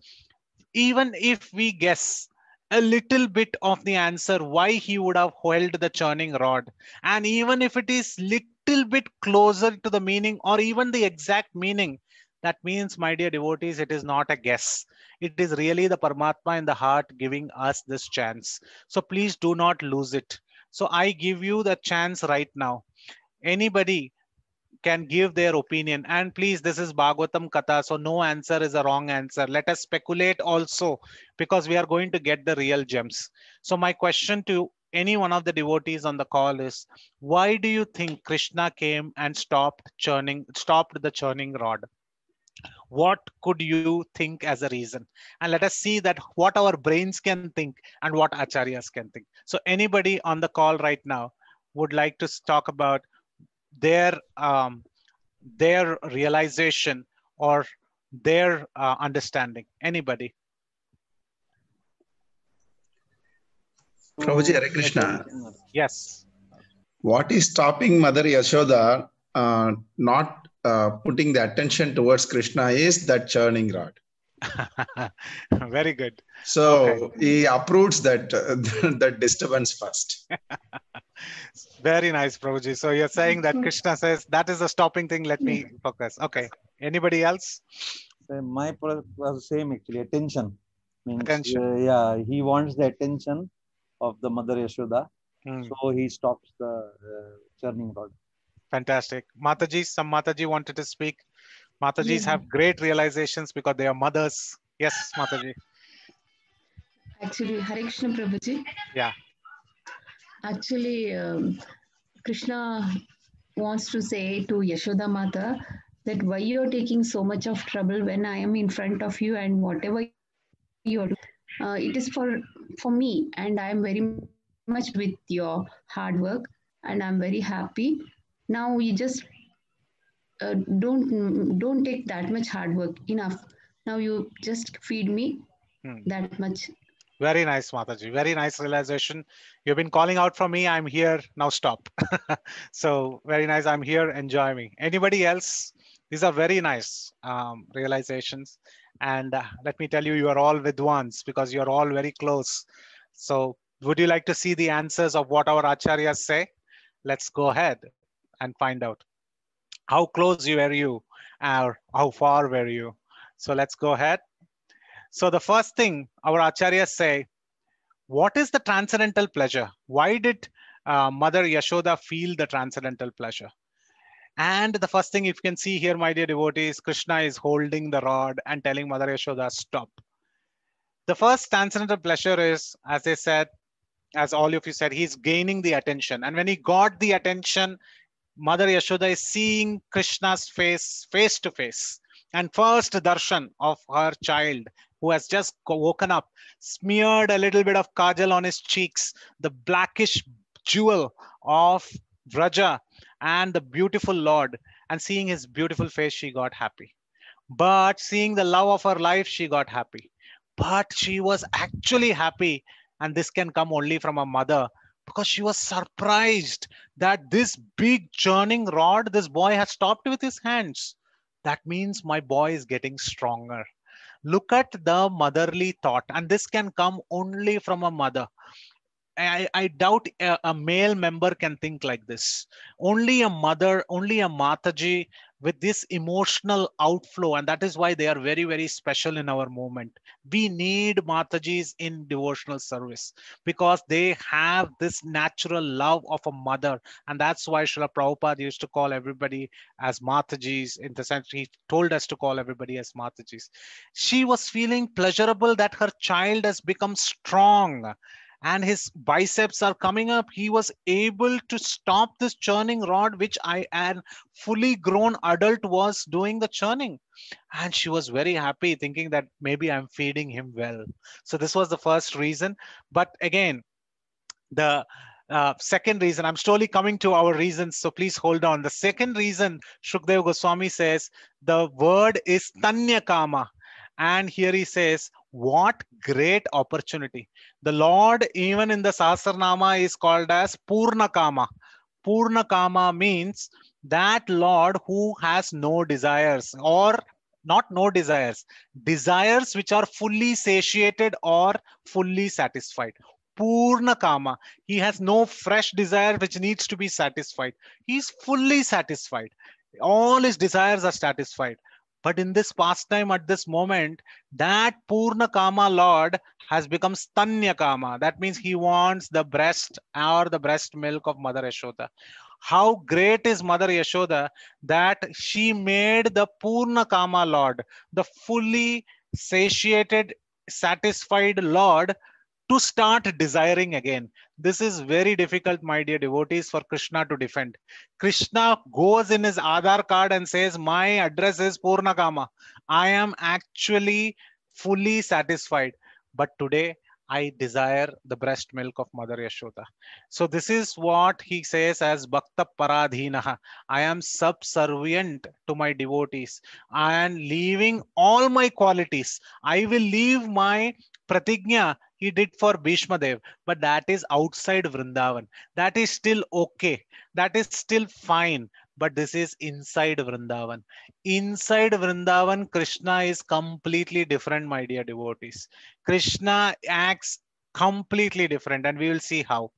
even if we guess a little bit of the answer why he would have held the churning rod and even if it is little bit closer to the meaning or even the exact meaning that means my dear devotees it is not a guess it is really the paramatma in the heart giving us this chance so please do not lose it so i give you the chance right now anybody can give their opinion. And please, this is Bhagavatam Katha, so no answer is a wrong answer. Let us speculate also because we are going to get the real gems. So my question to any one of the devotees on the call is, why do you think Krishna came and stopped churning, stopped the churning rod? What could you think as a reason? And let us see that what our brains can think and what acharyas can think. So anybody on the call right now would like to talk about their um, their realization or their uh, understanding. Anybody? Prabhuji Hare Krishna. Yes. What is stopping Mother Yashoda uh, not uh, putting the attention towards Krishna is that churning rod. Very good. So okay. he approaches that uh, that disturbance first. Very nice, Prabhuji. So you're saying that Krishna says that is the stopping thing. Let me focus. Okay. Anybody else? My product uh, was same actually. Attention means attention. Uh, yeah, he wants the attention of the mother Yashoda, hmm. so he stops the uh, churning rod. Fantastic, Mataji. Some Mataji wanted to speak. Matajis yeah. have great realizations because they are mothers. Yes, Mataji. Actually, hari Krishna Prabhuji. Yeah. Actually, um, Krishna wants to say to Yashoda Mata that why you're taking so much of trouble when I am in front of you and whatever you're uh, it is for for me and I am very much with your hard work and I'm very happy. Now you just uh, don't don't take that much hard work enough. Now you just feed me hmm. that much very nice, Mataji. Very nice realization. You've been calling out for me. I'm here. Now stop. so very nice. I'm here. Enjoy me. Anybody else? These are very nice um, realizations. And uh, let me tell you, you are all with ones because you're all very close. So would you like to see the answers of what our acharyas say? Let's go ahead and find out. How close were you or how far were you? So let's go ahead so the first thing our acharyas say, what is the transcendental pleasure? Why did uh, Mother Yashoda feel the transcendental pleasure? And the first thing you can see here, my dear devotees, Krishna is holding the rod and telling Mother Yashoda, stop. The first transcendental pleasure is, as I said, as all of you said, he's gaining the attention. And when he got the attention, Mother Yashoda is seeing Krishna's face face to face. And first darshan of her child who has just woken up, smeared a little bit of kajal on his cheeks, the blackish jewel of Raja and the beautiful Lord, and seeing his beautiful face, she got happy. But seeing the love of her life, she got happy. But she was actually happy, and this can come only from a mother because she was surprised that this big churning rod this boy has stopped with his hands. That means my boy is getting stronger look at the motherly thought and this can come only from a mother I, I, doubt a, a, male member can think like this. Only a mother, only a Mataji with this emotional outflow and that is why they are very very special in our movement we need matajis in devotional service because they have this natural love of a mother and that's why Srila Prabhupada used to call everybody as matajis in the sense he told us to call everybody as matajis she was feeling pleasurable that her child has become strong and his biceps are coming up. He was able to stop this churning rod, which I an fully grown adult was doing the churning. And she was very happy, thinking that maybe I'm feeding him well. So this was the first reason. But again, the uh, second reason, I'm slowly coming to our reasons, so please hold on. The second reason, Shukdev Goswami says, the word is Tanya Kama. And here he says, what great opportunity. The Lord, even in the Sasarnama, is called as Purnakama. Purnakama means that Lord who has no desires or not no desires, desires which are fully satiated or fully satisfied. Purna Kama. He has no fresh desire which needs to be satisfied. He is fully satisfied. All his desires are satisfied. But in this past time, at this moment, that Purna Kama Lord has become Stanya Kama. That means he wants the breast or the breast milk of Mother Yashoda. How great is Mother Yashoda that she made the Purna Kama Lord, the fully satiated, satisfied Lord, to start desiring again. This is very difficult, my dear devotees, for Krishna to defend. Krishna goes in his Aadhaar card and says, My address is Purnakama. I am actually fully satisfied. But today, I desire the breast milk of Mother Yashoda. So this is what he says as Bhakta Paradhinaha. I am subservient to my devotees. and leaving all my qualities. I will leave my pratigya he did for Bhishma Dev, but that is outside Vrindavan. That is still okay. That is still fine. But this is inside Vrindavan. Inside Vrindavan, Krishna is completely different, my dear devotees. Krishna acts completely different, and we will see how.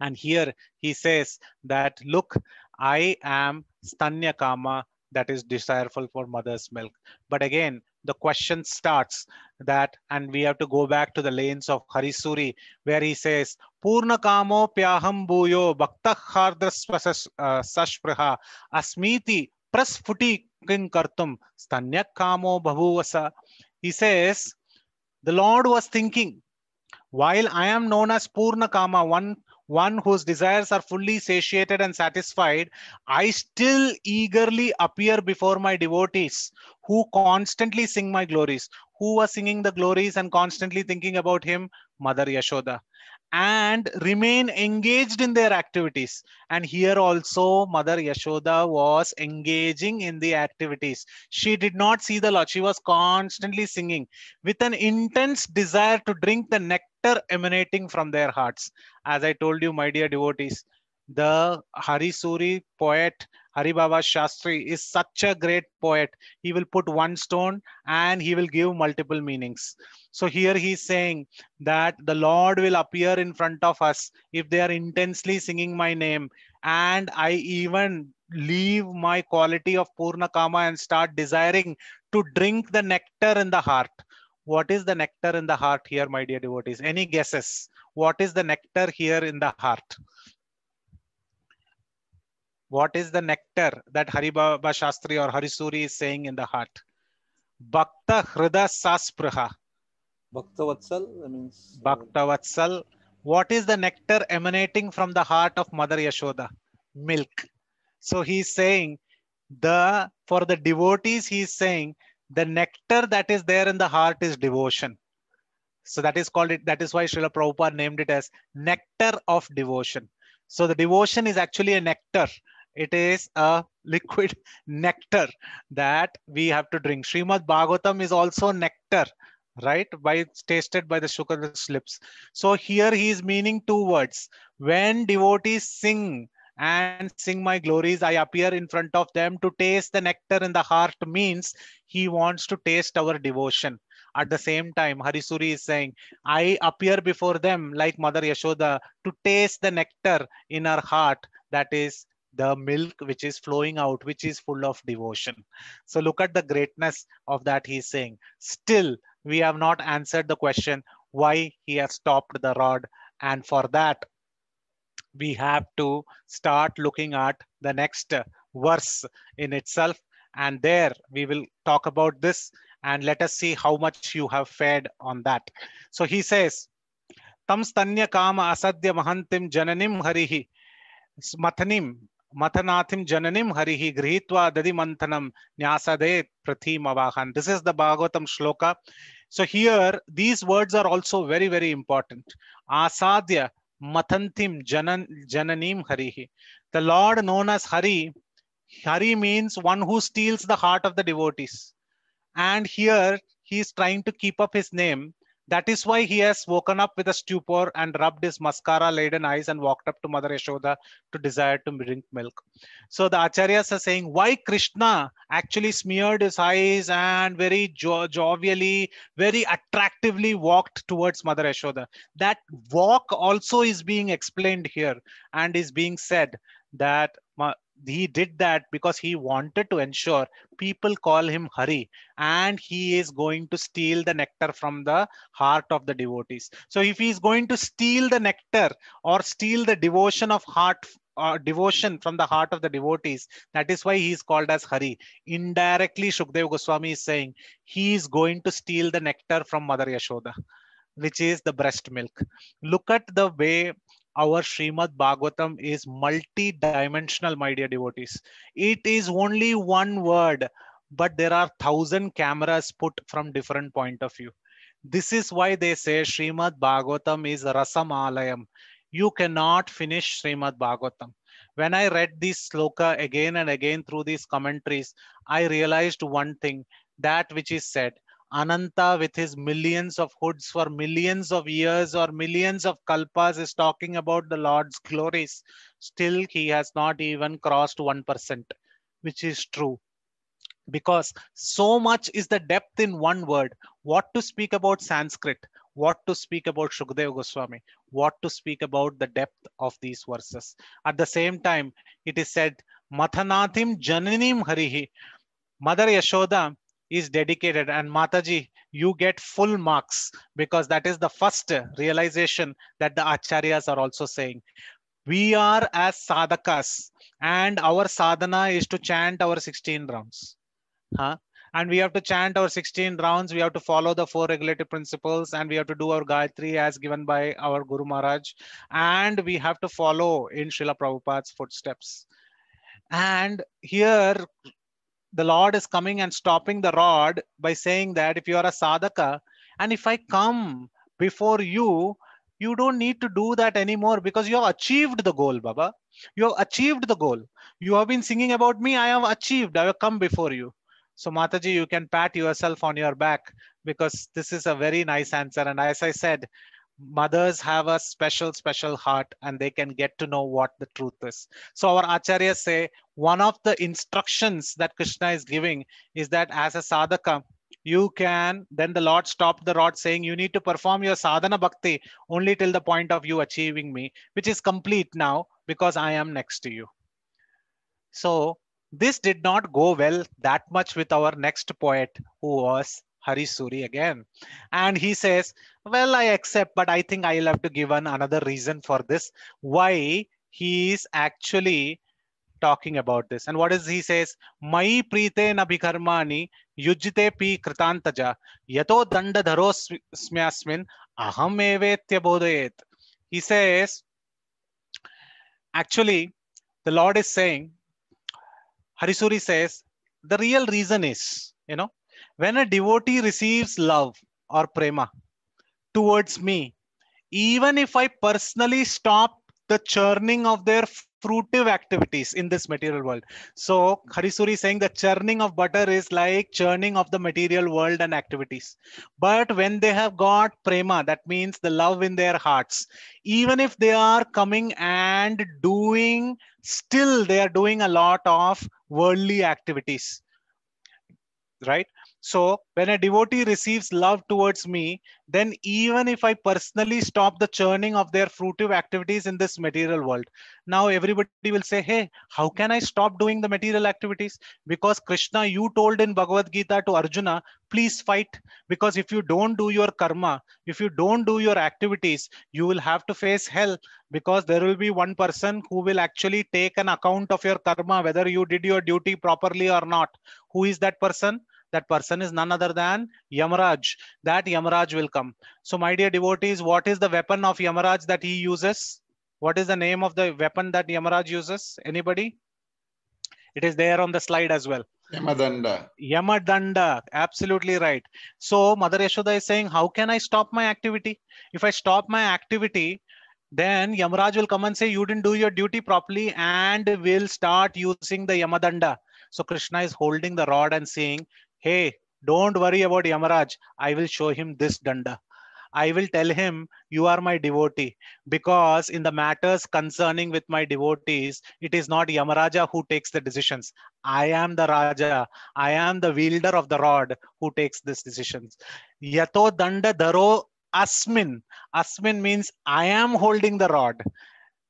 And here he says that, look, I am Stanya Kama, that is desireful for mother's milk. But again, the question starts that, and we have to go back to the lanes of Harisuri, where he says, Purna kamo pyaham bhuyo bhakta hardra uh, sashpraha asmiti prasfuti king kartum stanyak kamo bhavuvasa. He says, the Lord was thinking, while I am known as Purna Kama, one one whose desires are fully satiated and satisfied, I still eagerly appear before my devotees who constantly sing my glories. Who was singing the glories and constantly thinking about him? Mother Yashoda. And remain engaged in their activities. And here also, Mother Yashoda was engaging in the activities. She did not see the Lord. She was constantly singing with an intense desire to drink the nectar emanating from their hearts. As I told you, my dear devotees, the Harisuri poet Haribaba Shastri is such a great poet. He will put one stone and he will give multiple meanings. So here he's saying that the Lord will appear in front of us if they are intensely singing my name. And I even leave my quality of purnakama and start desiring to drink the nectar in the heart. What is the nectar in the heart here, my dear devotees? Any guesses? What is the nectar here in the heart? What is the nectar that Hari Baba Shastri or Harisuri is saying in the heart? Bhakta Hrida Saspraha. Vatsal means. Uh, Vatsal. What is the nectar emanating from the heart of Mother Yashoda? Milk. So he's saying the for the devotees, he's saying the nectar that is there in the heart is devotion. So that is called it. That is why Srila Prabhupada named it as nectar of devotion. So the devotion is actually a nectar it is a liquid nectar that we have to drink. Srimad Bhagavatam is also nectar, right? By tasted by the Shukala's lips. So here he is meaning two words. When devotees sing and sing my glories, I appear in front of them to taste the nectar in the heart means he wants to taste our devotion at the same time harisuri is saying i appear before them like mother yashoda to taste the nectar in our heart that is the milk which is flowing out, which is full of devotion. So look at the greatness of that he's saying. Still, we have not answered the question why he has stopped the rod. And for that, we have to start looking at the next verse in itself. And there we will talk about this and let us see how much you have fed on that. So he says, Tam stanya kama asadya mahantim jananim harihi mathnim मथनाथिम जननीम हरि गृहीत दधि मंथनम न्यासदे प्रथीम वाहन this is the Bhagavatam shloka so here these words are also very very important आसाद्य मथंतिम जनन जननीम Hari the lord known as Hari Hari means one who steals the heart of the devotees and here he is trying to keep up his name That is why he has woken up with a stupor and rubbed his mascara-laden eyes and walked up to Mother Yashoda to desire to drink milk. So the acharyas are saying why Krishna actually smeared his eyes and very jo- jovially, very attractively walked towards Mother Yashoda. That walk also is being explained here and is being said that he did that because he wanted to ensure people call him Hari and he is going to steal the nectar from the heart of the devotees. So if he is going to steal the nectar or steal the devotion of heart uh, devotion from the heart of the devotees. That is why he is called as Hari. Indirectly, Shukdev Goswami is saying he is going to steal the nectar from Mother Yashoda, which is the breast milk. Look at the way our Srimad Bhagavatam is multi-dimensional, my dear devotees. It is only one word, but there are thousand cameras put from different point of view. This is why they say Srimad Bhagavatam is Rasamalayam. You cannot finish Srimad Bhagavatam. When I read this sloka again and again through these commentaries, I realized one thing, that which is said Ananta with his millions of hoods for millions of years or millions of kalpas is talking about the Lord's glories. Still, he has not even crossed 1%, which is true. Because so much is the depth in one word. What to speak about Sanskrit? What to speak about Shukdev Goswami? What to speak about the depth of these verses? At the same time, it is said, Mathanathim Jananim Harihi. Mother Yashoda is dedicated and Mataji, you get full marks because that is the first realization that the Acharyas are also saying. We are as sadhakas and our sadhana is to chant our 16 rounds. Huh? and we have to chant our 16 rounds we have to follow the four regulative principles and we have to do our gayatri as given by our guru maharaj and we have to follow in Srila Prabhupada's footsteps and here the Lord is coming and stopping the rod by saying that if you are a sadhaka and if I come before you, you don't need to do that anymore because you have achieved the goal, Baba. You have achieved the goal. You have been singing about me. I have achieved. I have come before you. So, Mataji, you can pat yourself on your back because this is a very nice answer. And as I said, mothers have a special, special heart and they can get to know what the truth is. So our acharyas say one of the instructions that Krishna is giving is that as a sadhaka, you can, then the Lord stopped the rod saying, you need to perform your sadhana bhakti only till the point of you achieving me, which is complete now because I am next to you. So this did not go well that much with our next poet who was Hari Suri again. And he says, well, I accept, but I think I'll have to give an, another reason for this, why he is actually talking about this. And what is he says? Mai prite na bhikarmani yujjite pi kritantaja yato danda dharo smyasmin aham evetya bodhayet. He says, actually, the Lord is saying, Harisuri says, the real reason is, you know, when a devotee receives love or prema towards me, even if I personally stop the churning of their fruitive activities in this material world. So Harisuri is saying the churning of butter is like churning of the material world and activities. But when they have got prema, that means the love in their hearts, even if they are coming and doing, still they are doing a lot of worldly activities. Right? So when a devotee receives love towards me, then even if I personally stop the churning of their fruitive activities in this material world, now everybody will say, hey, how can I stop doing the material activities? Because Krishna, you told in Bhagavad Gita to Arjuna, please fight. Because if you don't do your karma, if you don't do your activities, you will have to face hell because there will be one person who will actually take an account of your karma, whether you did your duty properly or not. Who is that person? That person is none other than Yamaraj. That Yamaraj will come. So, my dear devotees, what is the weapon of Yamaraj that he uses? What is the name of the weapon that Yamaraj uses? Anybody? It is there on the slide as well. Yamadanda. Yamadanda. Absolutely right. So Mother Yashoda is saying, how can I stop my activity? If I stop my activity, then Yamaraj will come and say, you didn't do your duty properly and will start using the Yamadanda. So Krishna is holding the rod and saying, hey, don't worry about Yamaraj. I will show him this danda. I will tell him, you are my devotee. Because in the matters concerning with my devotees, it is not Yamaraja who takes the decisions. I am the Raja. I am the wielder of the rod who takes these decisions. Yato danda daro asmin. Asmin means I am holding the rod.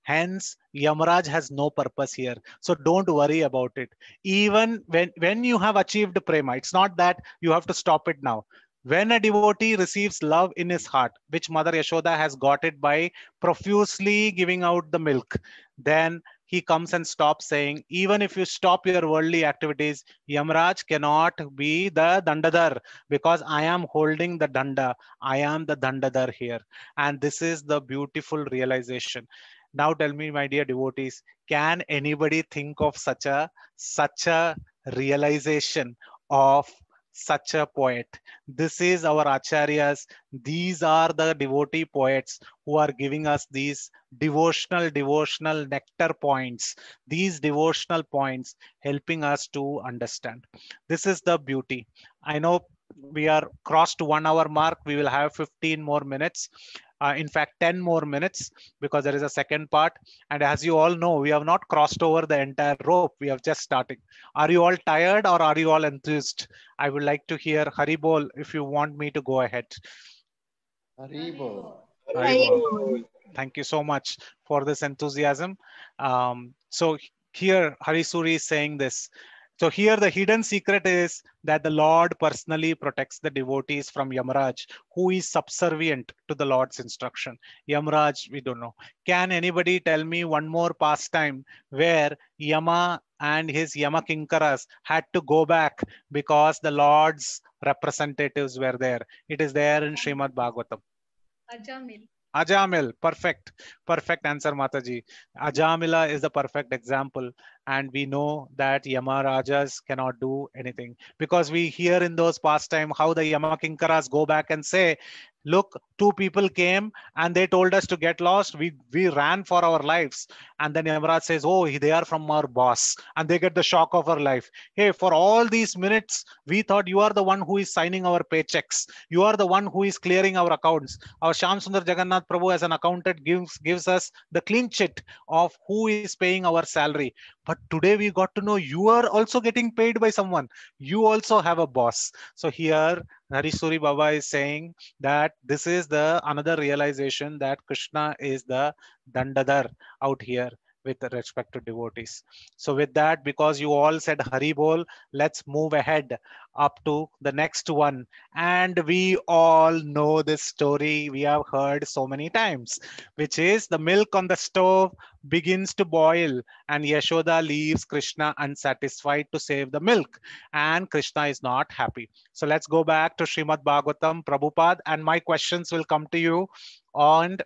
Hence, Yamaraj has no purpose here. So don't worry about it. Even when, when you have achieved prema, it's not that you have to stop it now. When a devotee receives love in his heart, which Mother Yashoda has got it by profusely giving out the milk, then he comes and stops saying, even if you stop your worldly activities, Yamraj cannot be the dandadar because I am holding the Danda. I am the dandadar here. And this is the beautiful realization now tell me my dear devotees can anybody think of such a such a realization of such a poet this is our acharyas these are the devotee poets who are giving us these devotional devotional nectar points these devotional points helping us to understand this is the beauty i know we are crossed one hour mark we will have 15 more minutes uh, in fact, 10 more minutes because there is a second part. And as you all know, we have not crossed over the entire rope. We have just starting. Are you all tired or are you all enthused? I would like to hear Haribol if you want me to go ahead. Haribol. Haribol. Thank you so much for this enthusiasm. Um, so here, Harisuri is saying this so here the hidden secret is that the Lord personally protects the devotees from Yamraj, who is subservient to the Lord's instruction. Yamraj, we don't know. Can anybody tell me one more pastime where Yama and his Yamakinkaras had to go back because the Lord's representatives were there? It is there in Srimad Bhagavatam. Ajamil. Ajamil, perfect, perfect answer, Mataji. Ajamila is the perfect example. And we know that Yama Rajas cannot do anything because we hear in those past time how the Yama Kinkaras go back and say look two people came and they told us to get lost we we ran for our lives and then yamraj says oh they are from our boss and they get the shock of our life hey for all these minutes we thought you are the one who is signing our paychecks you are the one who is clearing our accounts our sham sundar jagannath prabhu as an accountant gives gives us the clean sheet of who is paying our salary but today we got to know you are also getting paid by someone you also have a boss so here Suri Baba is saying that this is the another realization that Krishna is the dandadar out here with respect to devotees. So with that, because you all said Hari Bol, let's move ahead up to the next one. And we all know this story. We have heard so many times, which is the milk on the stove begins to boil and Yashoda leaves Krishna unsatisfied to save the milk. And Krishna is not happy. So let's go back to Srimad Bhagavatam, Prabhupada, and my questions will come to you on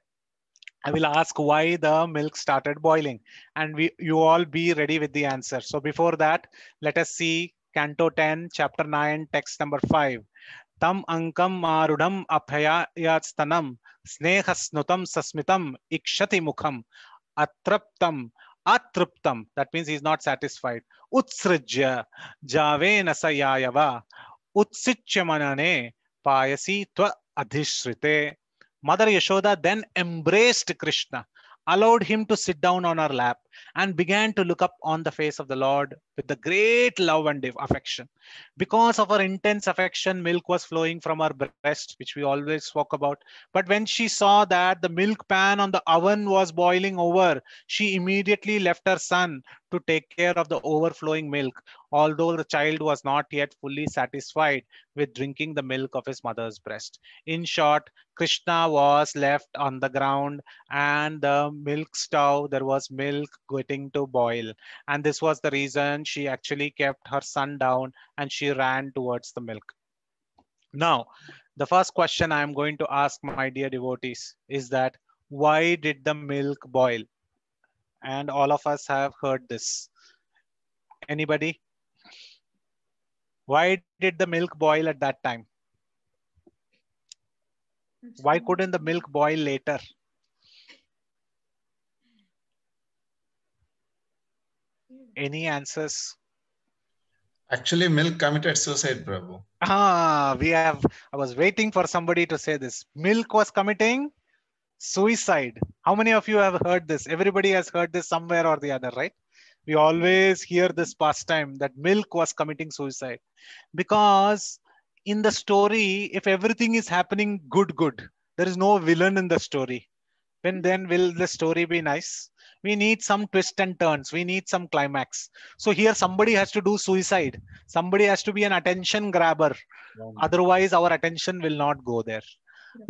I will ask why the milk started boiling and we, you all be ready with the answer. So before that, let us see Canto 10, Chapter 9, text number 5. Tam ankam marudham abhayayatstanam snehasnutam sasmitam ikshati mukham atraptam atruptam. That means he is not satisfied. Utsrijya javena sayayava utsichyamane payasi twa adhishrite Mother Yashoda then embraced Krishna, allowed him to sit down on her lap, and began to look up on the face of the Lord with the great love and affection. Because of her intense affection, milk was flowing from her breast, which we always spoke about. But when she saw that the milk pan on the oven was boiling over, she immediately left her son to take care of the overflowing milk, although the child was not yet fully satisfied with drinking the milk of his mother's breast. In short, Krishna was left on the ground and the milk stove, there was milk getting to boil. And this was the reason she actually kept her son down and she ran towards the milk. Now, the first question I'm going to ask my dear devotees is that why did the milk boil? And all of us have heard this. Anybody? Why did the milk boil at that time? Why couldn't the milk boil later? Any answers? Actually, Milk committed suicide, Prabhu. Ah, we have. I was waiting for somebody to say this. Milk was committing suicide. How many of you have heard this? Everybody has heard this somewhere or the other, right? We always hear this pastime that Milk was committing suicide because in the story, if everything is happening good, good, there is no villain in the story. When then will the story be nice? we need some twists and turns we need some climax so here somebody has to do suicide somebody has to be an attention grabber yeah. otherwise our attention will not go there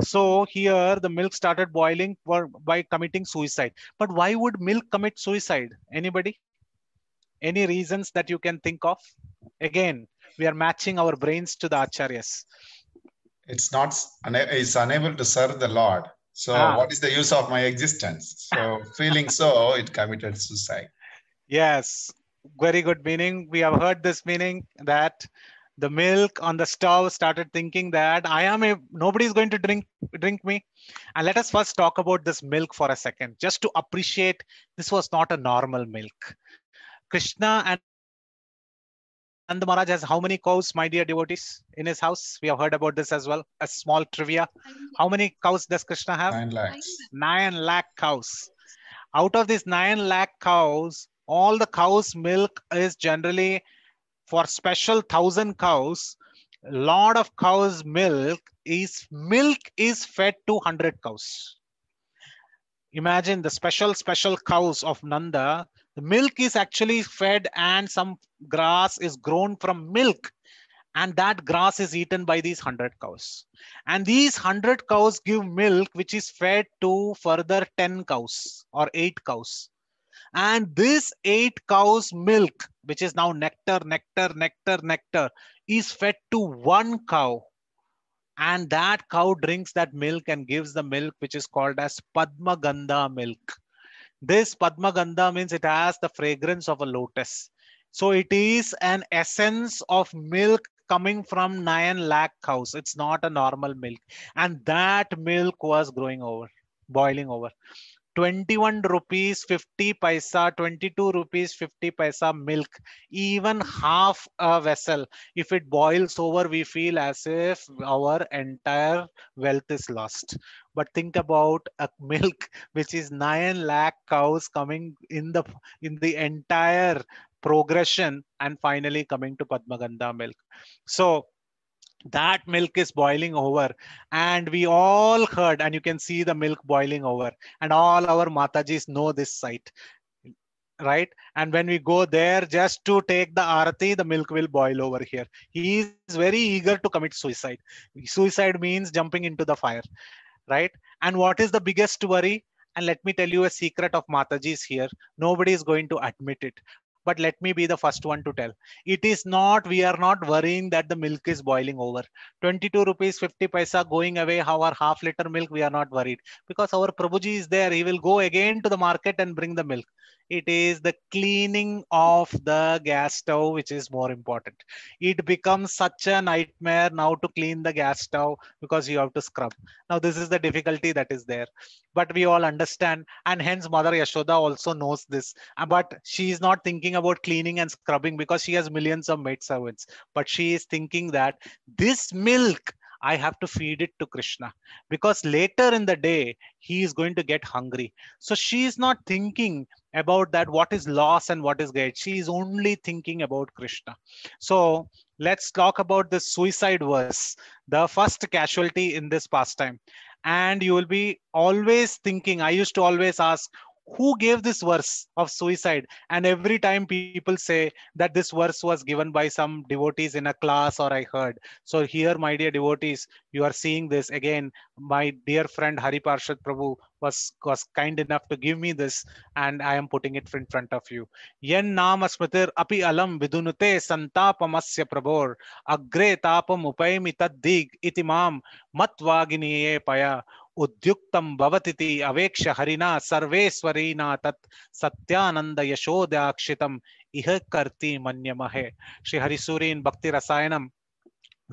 so here the milk started boiling for, by committing suicide but why would milk commit suicide anybody any reasons that you can think of again we are matching our brains to the acharyas it's not it's unable to serve the lord so ah. what is the use of my existence? So feeling so, it committed suicide. Yes, very good meaning. We have heard this meaning that the milk on the stove started thinking that I am a nobody is going to drink drink me. And let us first talk about this milk for a second, just to appreciate this was not a normal milk. Krishna and the Maharaj has how many cows, my dear devotees, in his house? We have heard about this as well. A small trivia. How many cows does Krishna have? Nine lakhs. Nine lakh cows. Out of these nine lakh cows, all the cows' milk is generally for special thousand cows. Lot of cows' milk is milk is fed to hundred cows. Imagine the special special cows of Nanda the milk is actually fed and some grass is grown from milk and that grass is eaten by these 100 cows. And these 100 cows give milk which is fed to further 10 cows or 8 cows. And this 8 cows milk, which is now nectar, nectar, nectar, nectar, is fed to one cow and that cow drinks that milk and gives the milk which is called as padmagandha milk this Padmagandha means it has the fragrance of a lotus. So it is an essence of milk coming from 9 lakh cows. It's not a normal milk. And that milk was growing over, boiling over. 21 rupees 50 paisa, 22 rupees 50 paisa milk, even half a vessel. If it boils over, we feel as if our entire wealth is lost but think about a milk which is 9 lakh cows coming in the in the entire progression and finally coming to Padmagandha milk. So that milk is boiling over and we all heard and you can see the milk boiling over and all our matajis know this site right and when we go there just to take the arati the milk will boil over here he is very eager to commit suicide suicide means jumping into the fire right? And what is the biggest worry? And let me tell you a secret of Mataji's here. Nobody is going to admit it but let me be the first one to tell. It is not, we are not worrying that the milk is boiling over. 22 rupees 50 paisa going away, our half liter milk, we are not worried because our Prabhuji is there. He will go again to the market and bring the milk. It is the cleaning of the gas stove, which is more important. It becomes such a nightmare now to clean the gas stove because you have to scrub. Now, this is the difficulty that is there. But we all understand. And hence, Mother Yashoda also knows this. But she is not thinking about cleaning and scrubbing because she has millions of maid servants, But she is thinking that this milk I have to feed it to Krishna because later in the day he is going to get hungry. So she is not thinking about that what is loss and what is gain. She is only thinking about Krishna. So let's talk about the suicide verse, the first casualty in this pastime. And you will be always thinking. I used to always ask, who gave this verse of suicide and every time people say that this verse was given by some devotees in a class or i heard so here my dear devotees you are seeing this again my dear friend hari parshad prabhu was, was kind enough to give me this and i am putting it in front of you yen nam asmritir api alam vidunute santapamasya prabhor agre tapam upaimi tad dig itimam matvaginiye paya उद्युक्तम भवतीति अवेक्ष हरिना सर्वेश्वरीना तत् सत्यानंद यशोदाक्षितम इह कर्ति मन्यमहे Shri Harisuri in Bhakti Rasayanam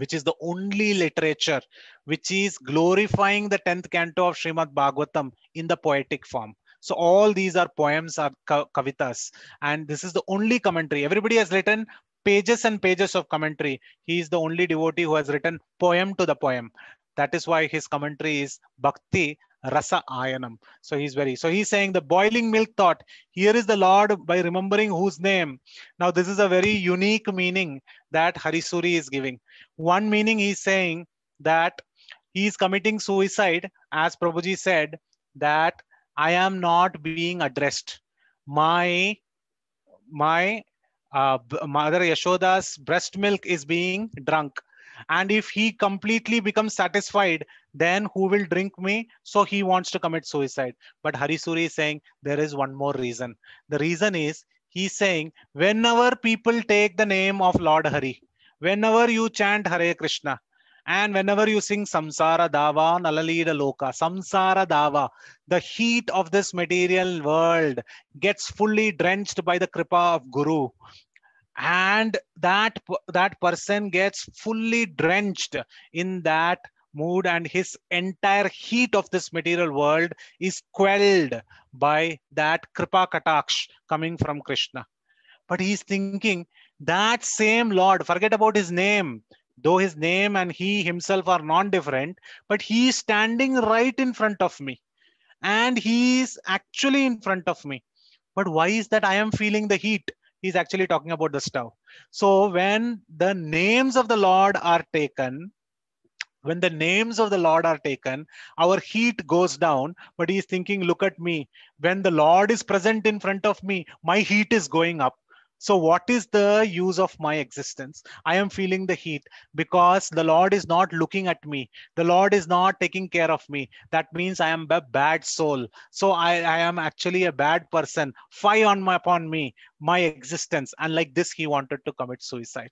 which is the only literature which is glorifying the tenth canto of Srimad Bhagavatam in the poetic form So all these are poems are kavitas and this is the only commentary. Everybody has written pages and pages of commentary. He is the only devotee who has written poem to the poem. That is why his commentary is Bhakti Rasa Ayanam. So he's very, so he's saying the boiling milk thought. Here is the Lord by remembering whose name. Now, this is a very unique meaning that Harisuri is giving. One meaning he's saying that he is committing suicide, as Prabhuji said, that I am not being addressed. My my uh, mother Yashoda's breast milk is being drunk. And if he completely becomes satisfied, then who will drink me? So he wants to commit suicide. But Harisuri is saying there is one more reason. The reason is he's saying whenever people take the name of Lord Hari, whenever you chant Hare Krishna, and whenever you sing Samsara Dava, Nalalida Loka, Samsara Dava, the heat of this material world gets fully drenched by the Kripa of Guru and that that person gets fully drenched in that mood and his entire heat of this material world is quelled by that kripa kataksh coming from krishna but he's thinking that same lord forget about his name though his name and he himself are non different but he is standing right in front of me and he is actually in front of me but why is that i am feeling the heat he's actually talking about the stuff. So when the names of the Lord are taken, when the names of the Lord are taken, our heat goes down. But he's thinking, look at me. When the Lord is present in front of me, my heat is going up. So, what is the use of my existence? I am feeling the heat because the Lord is not looking at me. The Lord is not taking care of me. That means I am a bad soul. So, I, I am actually a bad person. Fie on my, upon me, my existence. And like this, he wanted to commit suicide.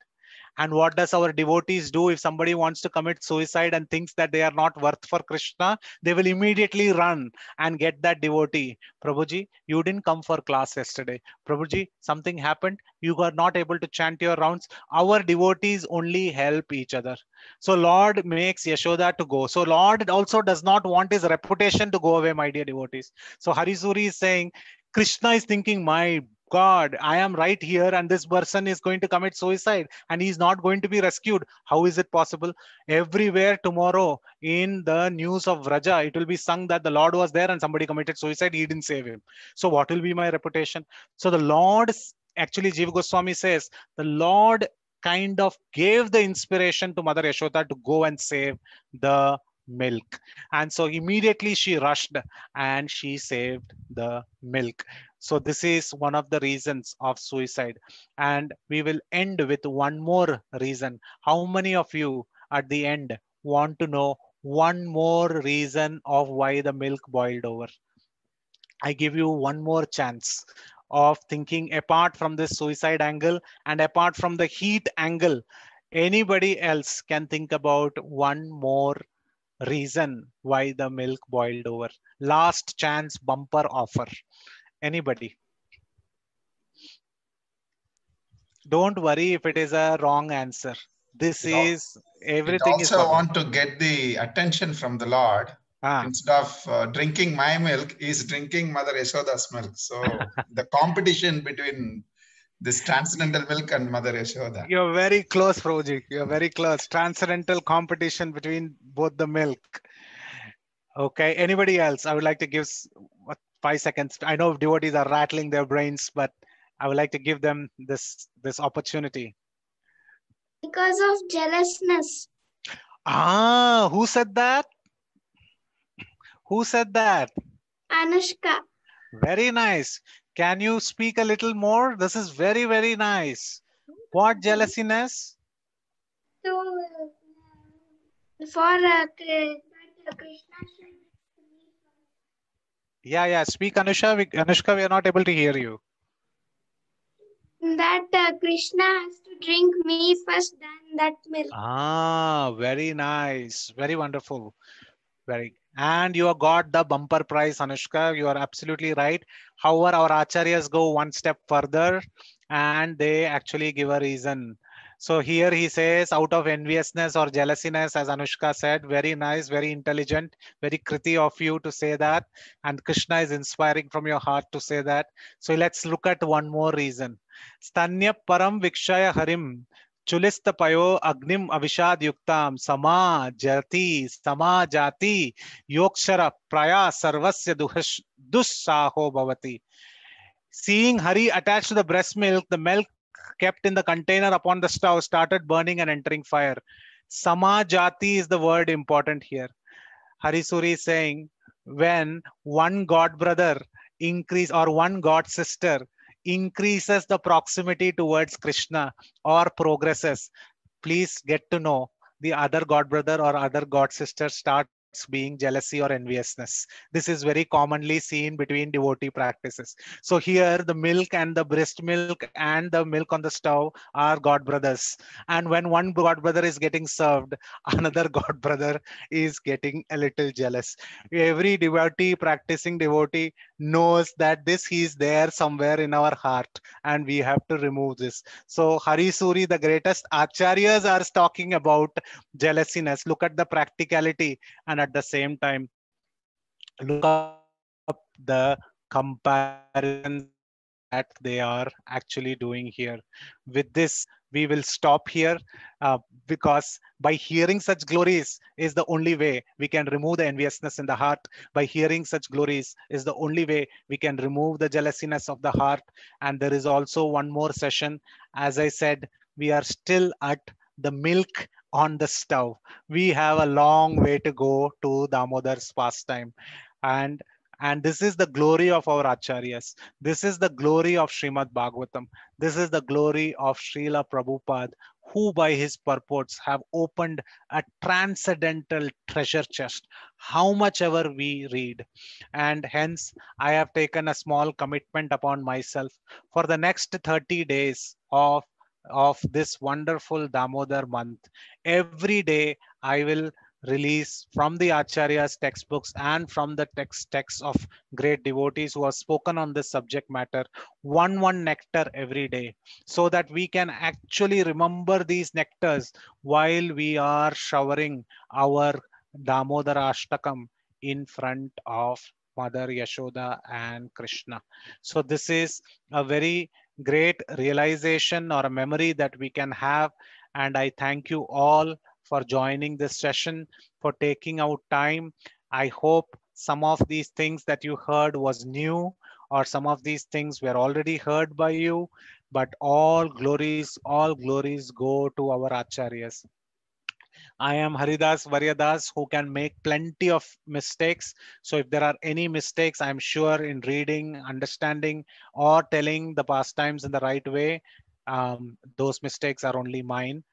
And what does our devotees do if somebody wants to commit suicide and thinks that they are not worth for Krishna? They will immediately run and get that devotee. Prabhuji, you didn't come for class yesterday. Prabhuji, something happened. You were not able to chant your rounds. Our devotees only help each other. So Lord makes Yashoda to go. So Lord also does not want his reputation to go away, my dear devotees. So Harisuri is saying, Krishna is thinking, my God, I am right here, and this person is going to commit suicide and he's not going to be rescued. How is it possible? Everywhere tomorrow in the news of Raja, it will be sung that the Lord was there and somebody committed suicide, he didn't save him. So, what will be my reputation? So, the Lord actually, Jiva Goswami says, the Lord kind of gave the inspiration to Mother Yashoda to go and save the milk. And so immediately she rushed and she saved the milk. So this is one of the reasons of suicide. And we will end with one more reason. How many of you at the end want to know one more reason of why the milk boiled over? I give you one more chance of thinking apart from this suicide angle and apart from the heat angle anybody else can think about one more reason why the milk boiled over. Last chance bumper offer. Anybody? Don't worry if it is a wrong answer. This it is everything. also is want to get the attention from the Lord. Ah. Instead of uh, drinking my milk, is drinking Mother Yashoda's milk. So the competition between this transcendental milk and mother yashoda you're very close Proji. you're very close transcendental competition between both the milk okay anybody else i would like to give what, five seconds i know devotees are rattling their brains but i would like to give them this this opportunity because of jealousness ah who said that who said that anushka very nice can you speak a little more? This is very, very nice. What jealousiness? So, for uh, Krishna. Yeah, yeah. Speak, Anusha. We, Anushka, we are not able to hear you. That uh, Krishna has to drink me first, then that milk. Ah, very nice. Very wonderful. Very and you have got the bumper prize anushka you are absolutely right however our acharyas go one step further and they actually give a reason so here he says out of enviousness or jealousiness as anushka said very nice very intelligent very kriti of you to say that and krishna is inspiring from your heart to say that so let's look at one more reason stanya param vikshaya harim चुलिस्त पयो अग्निम अभिषाद युक्ताम समा जति समा जाति योक्षर प्राया सर्वस्य दुस्साहो भवति Seeing Hari attached to the breast milk, the milk kept in the container upon the stove started burning and entering fire. Samajati is the word important here. Harisuri is saying when one god brother increase or one god sister increases the proximity towards Krishna or progresses, please get to know the other god brother or other god sister starts being jealousy or enviousness. This is very commonly seen between devotee practices. So here the milk and the breast milk and the milk on the stove are god brothers. And when one god brother is getting served, another god brother is getting a little jealous. Every devotee practicing devotee knows that this is there somewhere in our heart and we have to remove this. So Hari Suri, the greatest acharyas are talking about jealousiness. Look at the practicality and at the same time, look up the comparison that they are actually doing here. With this, we will stop here uh, because by hearing such glories is the only way we can remove the enviousness in the heart. By hearing such glories is the only way we can remove the jealousiness of the heart. And there is also one more session. As I said, we are still at the milk on the stove. We have a long way to go to Damodar's pastime. And and this is the glory of our Acharyas. This is the glory of Srimad Bhagavatam. This is the glory of Srila Prabhupada, who by his purports have opened a transcendental treasure chest, how much ever we read. And hence, I have taken a small commitment upon myself for the next 30 days of of this wonderful Damodar month. Every day I will release from the Acharya's textbooks and from the text texts of great devotees who have spoken on this subject matter, one one nectar every day, so that we can actually remember these nectars while we are showering our Damodara Ashtakam in front of Mother Yashoda and Krishna. So this is a very great realization or a memory that we can have. And I thank you all for joining this session, for taking out time. I hope some of these things that you heard was new or some of these things were already heard by you, but all glories, all glories go to our acharyas. I am Haridas Varyadas who can make plenty of mistakes. So if there are any mistakes, I'm sure in reading, understanding, or telling the pastimes in the right way, um, those mistakes are only mine.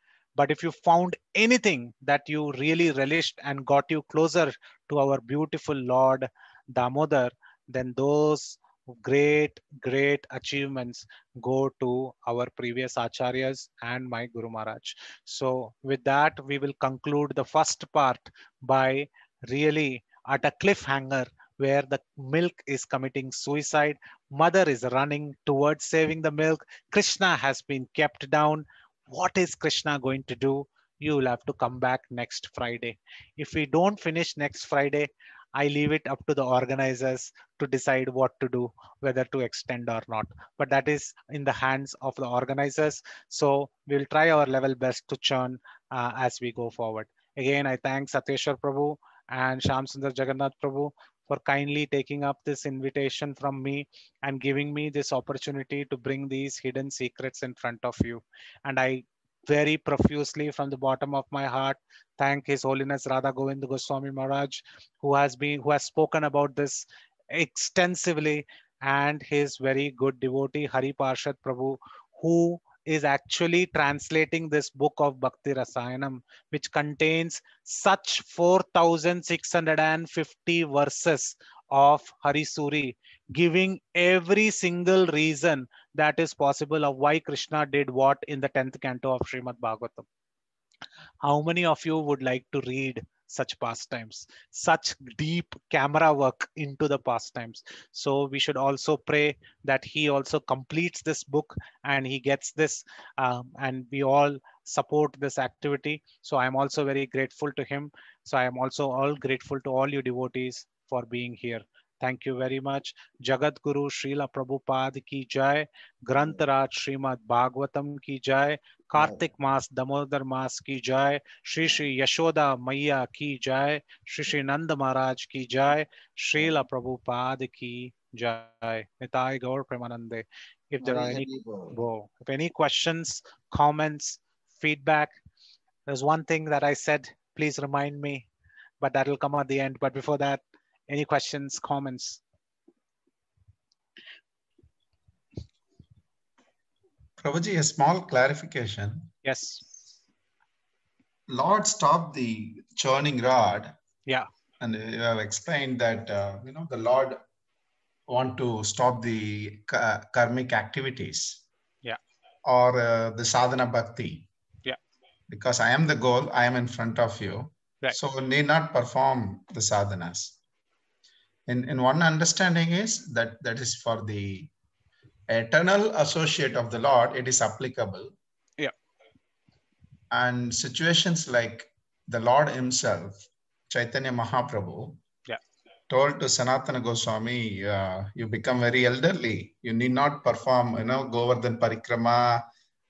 But if you found anything that you really relished and got you closer to our beautiful Lord Damodar, then those great, great achievements go to our previous acharyas and my Guru Maharaj. So with that, we will conclude the first part by really at a cliffhanger where the milk is committing suicide. Mother is running towards saving the milk. Krishna has been kept down what is Krishna going to do? You will have to come back next Friday. If we don't finish next Friday, I leave it up to the organizers to decide what to do, whether to extend or not. But that is in the hands of the organizers. So we'll try our level best to churn uh, as we go forward. Again, I thank Satyeshwar Prabhu and Shamsundar Jagannath Prabhu for kindly taking up this invitation from me and giving me this opportunity to bring these hidden secrets in front of you. And I very profusely from the bottom of my heart thank His Holiness Radha Govind Goswami Maharaj, who has been who has spoken about this extensively, and his very good devotee Hari Parshat Prabhu, who is actually translating this book of Bhakti Rasayanam, which contains such 4,650 verses of Harisuri, giving every single reason that is possible of why Krishna did what in the 10th canto of Srimad Bhagavatam. How many of you would like to read such pastimes, such deep camera work into the pastimes. So we should also pray that he also completes this book and he gets this, um, and we all support this activity. So I'm also very grateful to him. So I am also all grateful to all you devotees for being here. Thank you very much. Jagat Guru Srila Prabhupada ki jai. Granth Raj Srimad Bhagavatam ki jai. Kartik मास दामोदर मास की जय श्री श्री यशोदा मैया की जय श्री श्री नंद महाराज की जय श्रीला प्रभुपाद की जय निताय गौर प्रेमानंदे if there are any whoa, if any questions comments feedback there's one thing that i said please remind me but that'll come at the end but before that any questions comments Prabhuji, a small clarification. Yes. Lord stopped the churning rod. Yeah. And you have explained that, uh, you know, the Lord want to stop the karmic activities. Yeah. Or uh, the sadhana bhakti. Yeah. Because I am the goal, I am in front of you. Right. So need not perform the sadhanas. In, in one understanding is that that is for the eternal associate of the Lord, it is applicable. Yeah. And situations like the Lord Himself, Chaitanya Mahaprabhu, yeah. told to Sanatana Goswami, uh, you become very elderly. You need not perform, you know, Govardhan Parikrama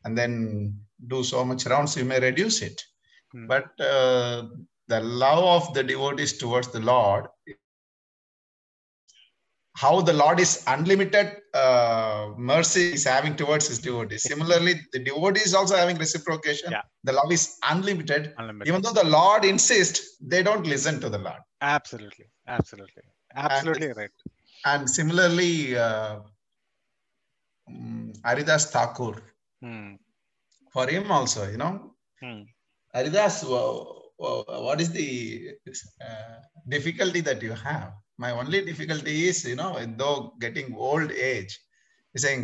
and then do so much rounds, you may reduce it. Hmm. But uh, the love of the devotees towards the Lord how the Lord is unlimited uh, mercy is having towards his devotees. Similarly, the devotee is also having reciprocation. Yeah. The love is unlimited. unlimited. Even though the Lord insists, they don't listen to the Lord. Absolutely. Absolutely. Absolutely and, right. And similarly, uh, mm, Aridas Thakur, hmm. for him also, you know, hmm. Aridas, well, well, what is the uh, difficulty that you have? My only difficulty is, you know, though getting old age, saying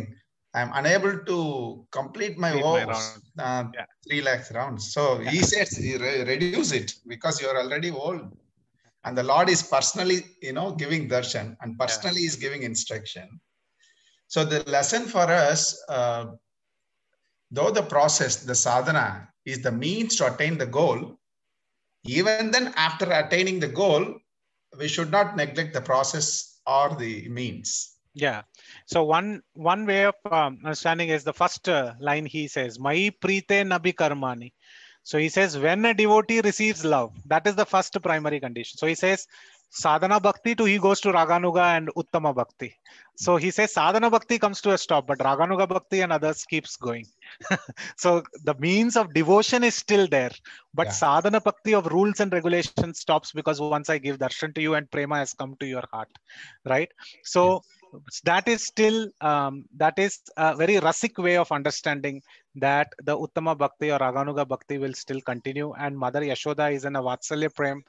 I'm unable to complete my vows, uh, yeah. three lakhs rounds. So he says, re reduce it because you're already old. And the Lord is personally, you know, giving darshan and personally yeah. is giving instruction. So the lesson for us, uh, though the process, the sadhana is the means to attain the goal, even then after attaining the goal, we should not neglect the process or the means. Yeah. So one one way of um, understanding is the first uh, line he says, "Mai prite nabi karmani." So he says, when a devotee receives love, that is the first primary condition. So he says, sadhana bhakti to he goes to raganuga and uttama bhakti so he says sadhana bhakti comes to a stop but raganuga bhakti and others keeps going so the means of devotion is still there but yeah. sadhana bhakti of rules and regulations stops because once i give darshan to you and prema has come to your heart right so yes that is still um, that is a very rasic way of understanding that the uttama bhakti or raganuga bhakti will still continue and mother yashoda is in a vatsalya prem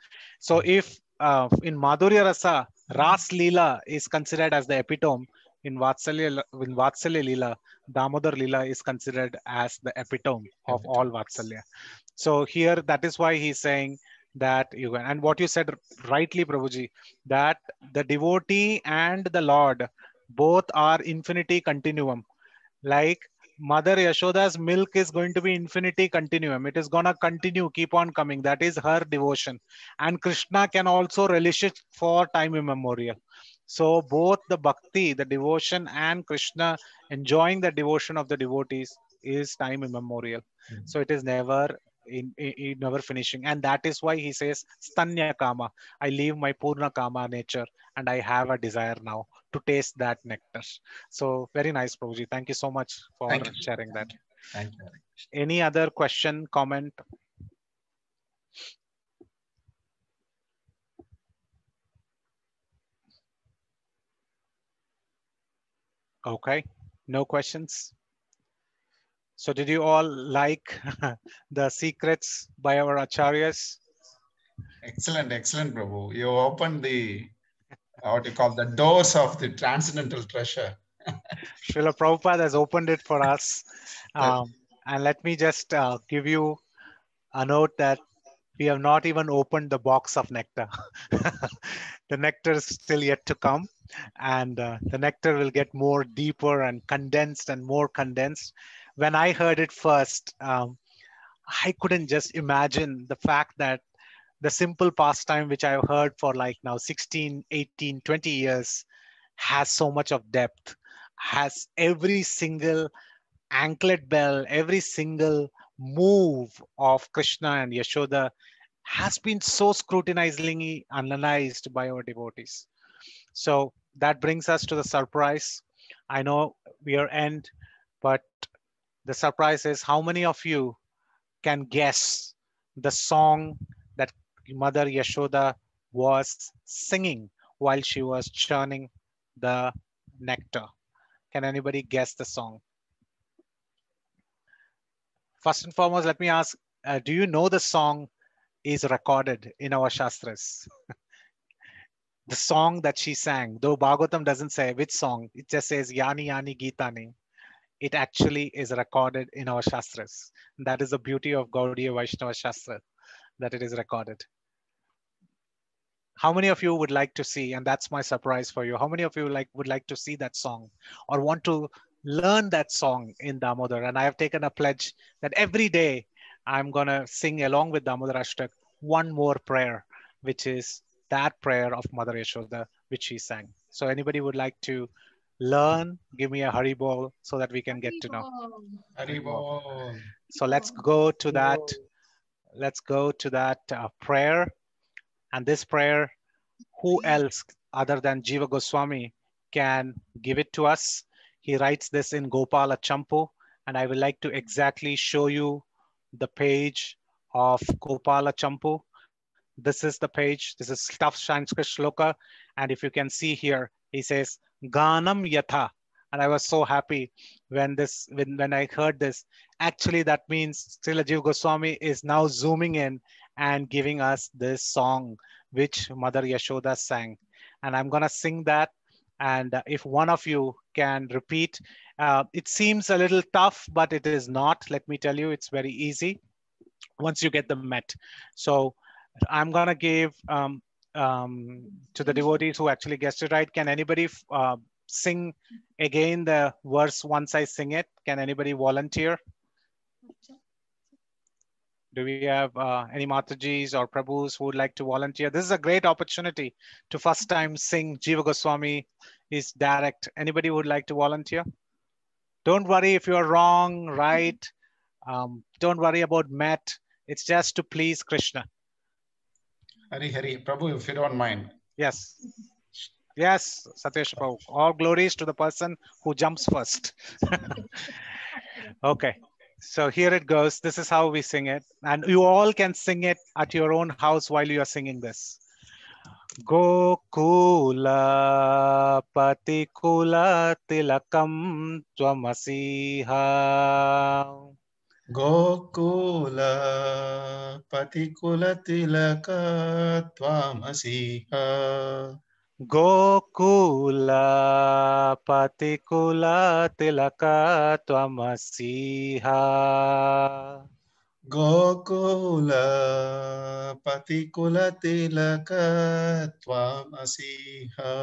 so hmm. if uh, in Madhurya Rasa, Ras Leela is considered as the epitome. In Vatsalya, in Vatsalya Leela, Damodar Leela is considered as the epitome of all Vatsalya. So here, that is why he's saying that you can. And what you said rightly, Prabhuji, that the devotee and the Lord both are infinity continuum. Like Mother Yashoda's milk is going to be infinity continuum. It is going to continue, keep on coming. That is her devotion. And Krishna can also relish it for time immemorial. So both the bhakti, the devotion, and Krishna enjoying the devotion of the devotees is time immemorial. Mm-hmm. So it is never in, in, in, never finishing, and that is why he says stanya kama. I leave my purna kama nature, and I have a desire now to taste that nectar. So very nice, Prabhuji. Thank you so much for Thank sharing you. that. Thank you. Any other question, comment? Okay, no questions. So did you all like the secrets by our acharyas? Excellent, excellent, Prabhu. You opened the uh, what do you call the doors of the transcendental treasure. Srila Prabhupada has opened it for us. Um, and let me just uh, give you a note that we have not even opened the box of nectar. the nectar is still yet to come. And uh, the nectar will get more deeper and condensed and more condensed. When I heard it first, um, I couldn't just imagine the fact that the simple pastime, which I've heard for like now 16, 18, 20 years, has so much of depth, has every single anklet bell, every single move of Krishna and Yashoda has been so scrutinizingly analyzed by our devotees. So that brings us to the surprise. I know we are end, but the surprise is how many of you can guess the song Mother Yashoda was singing while she was churning the nectar. Can anybody guess the song? First and foremost, let me ask, uh, do you know the song is recorded in our Shastras? the song that she sang, though Bhagavatam doesn't say which song, it just says Yani Yani Gitani. It actually is recorded in our Shastras. That is the beauty of Gaudiya Vaishnava Shastra, that it is recorded how many of you would like to see and that's my surprise for you how many of you like would like to see that song or want to learn that song in damodar and i have taken a pledge that every day i'm going to sing along with damodar ashtak one more prayer which is that prayer of mother yashoda which she sang so anybody would like to learn give me a hurry ball so that we can get to know hurry ball so let's go to that let's go to that uh, prayer and this prayer, who else other than Jiva Goswami can give it to us? He writes this in Gopala Champu, and I would like to exactly show you the page of Gopala Champu. This is the page, this is Staff Sanskrit Shloka, and if you can see here, he says, Ganam Yatha, and I was so happy when this when, when I heard this. Actually, that means Srila Jiva Goswami is now zooming in and giving us this song which Mother Yashoda sang. And I'm going to sing that. And if one of you can repeat, uh, it seems a little tough, but it is not. Let me tell you, it's very easy once you get the met. So I'm going to give um, um, to the devotees who actually guessed it right. Can anybody uh, sing again the verse once I sing it? Can anybody volunteer? Do we have uh, any Matajis or Prabhus who would like to volunteer? This is a great opportunity to first time sing Jiva Goswami is direct. Anybody would like to volunteer? Don't worry if you're wrong, right. Um, don't worry about Matt. It's just to please Krishna. Hari Hari, Prabhu, if you don't mind. Yes. Yes, Satyesh Prabhu. All glories to the person who jumps first. okay so here it goes. This is how we sing it. And you all can sing it at your own house while you are singing this. Gokula patikula tilakam twamasiha. Gokula patikula tilaka twamasiha. Gokula पतिकुला Tilka त्वमसिहा Gokul पतिकुल तिलक त्वमसिहा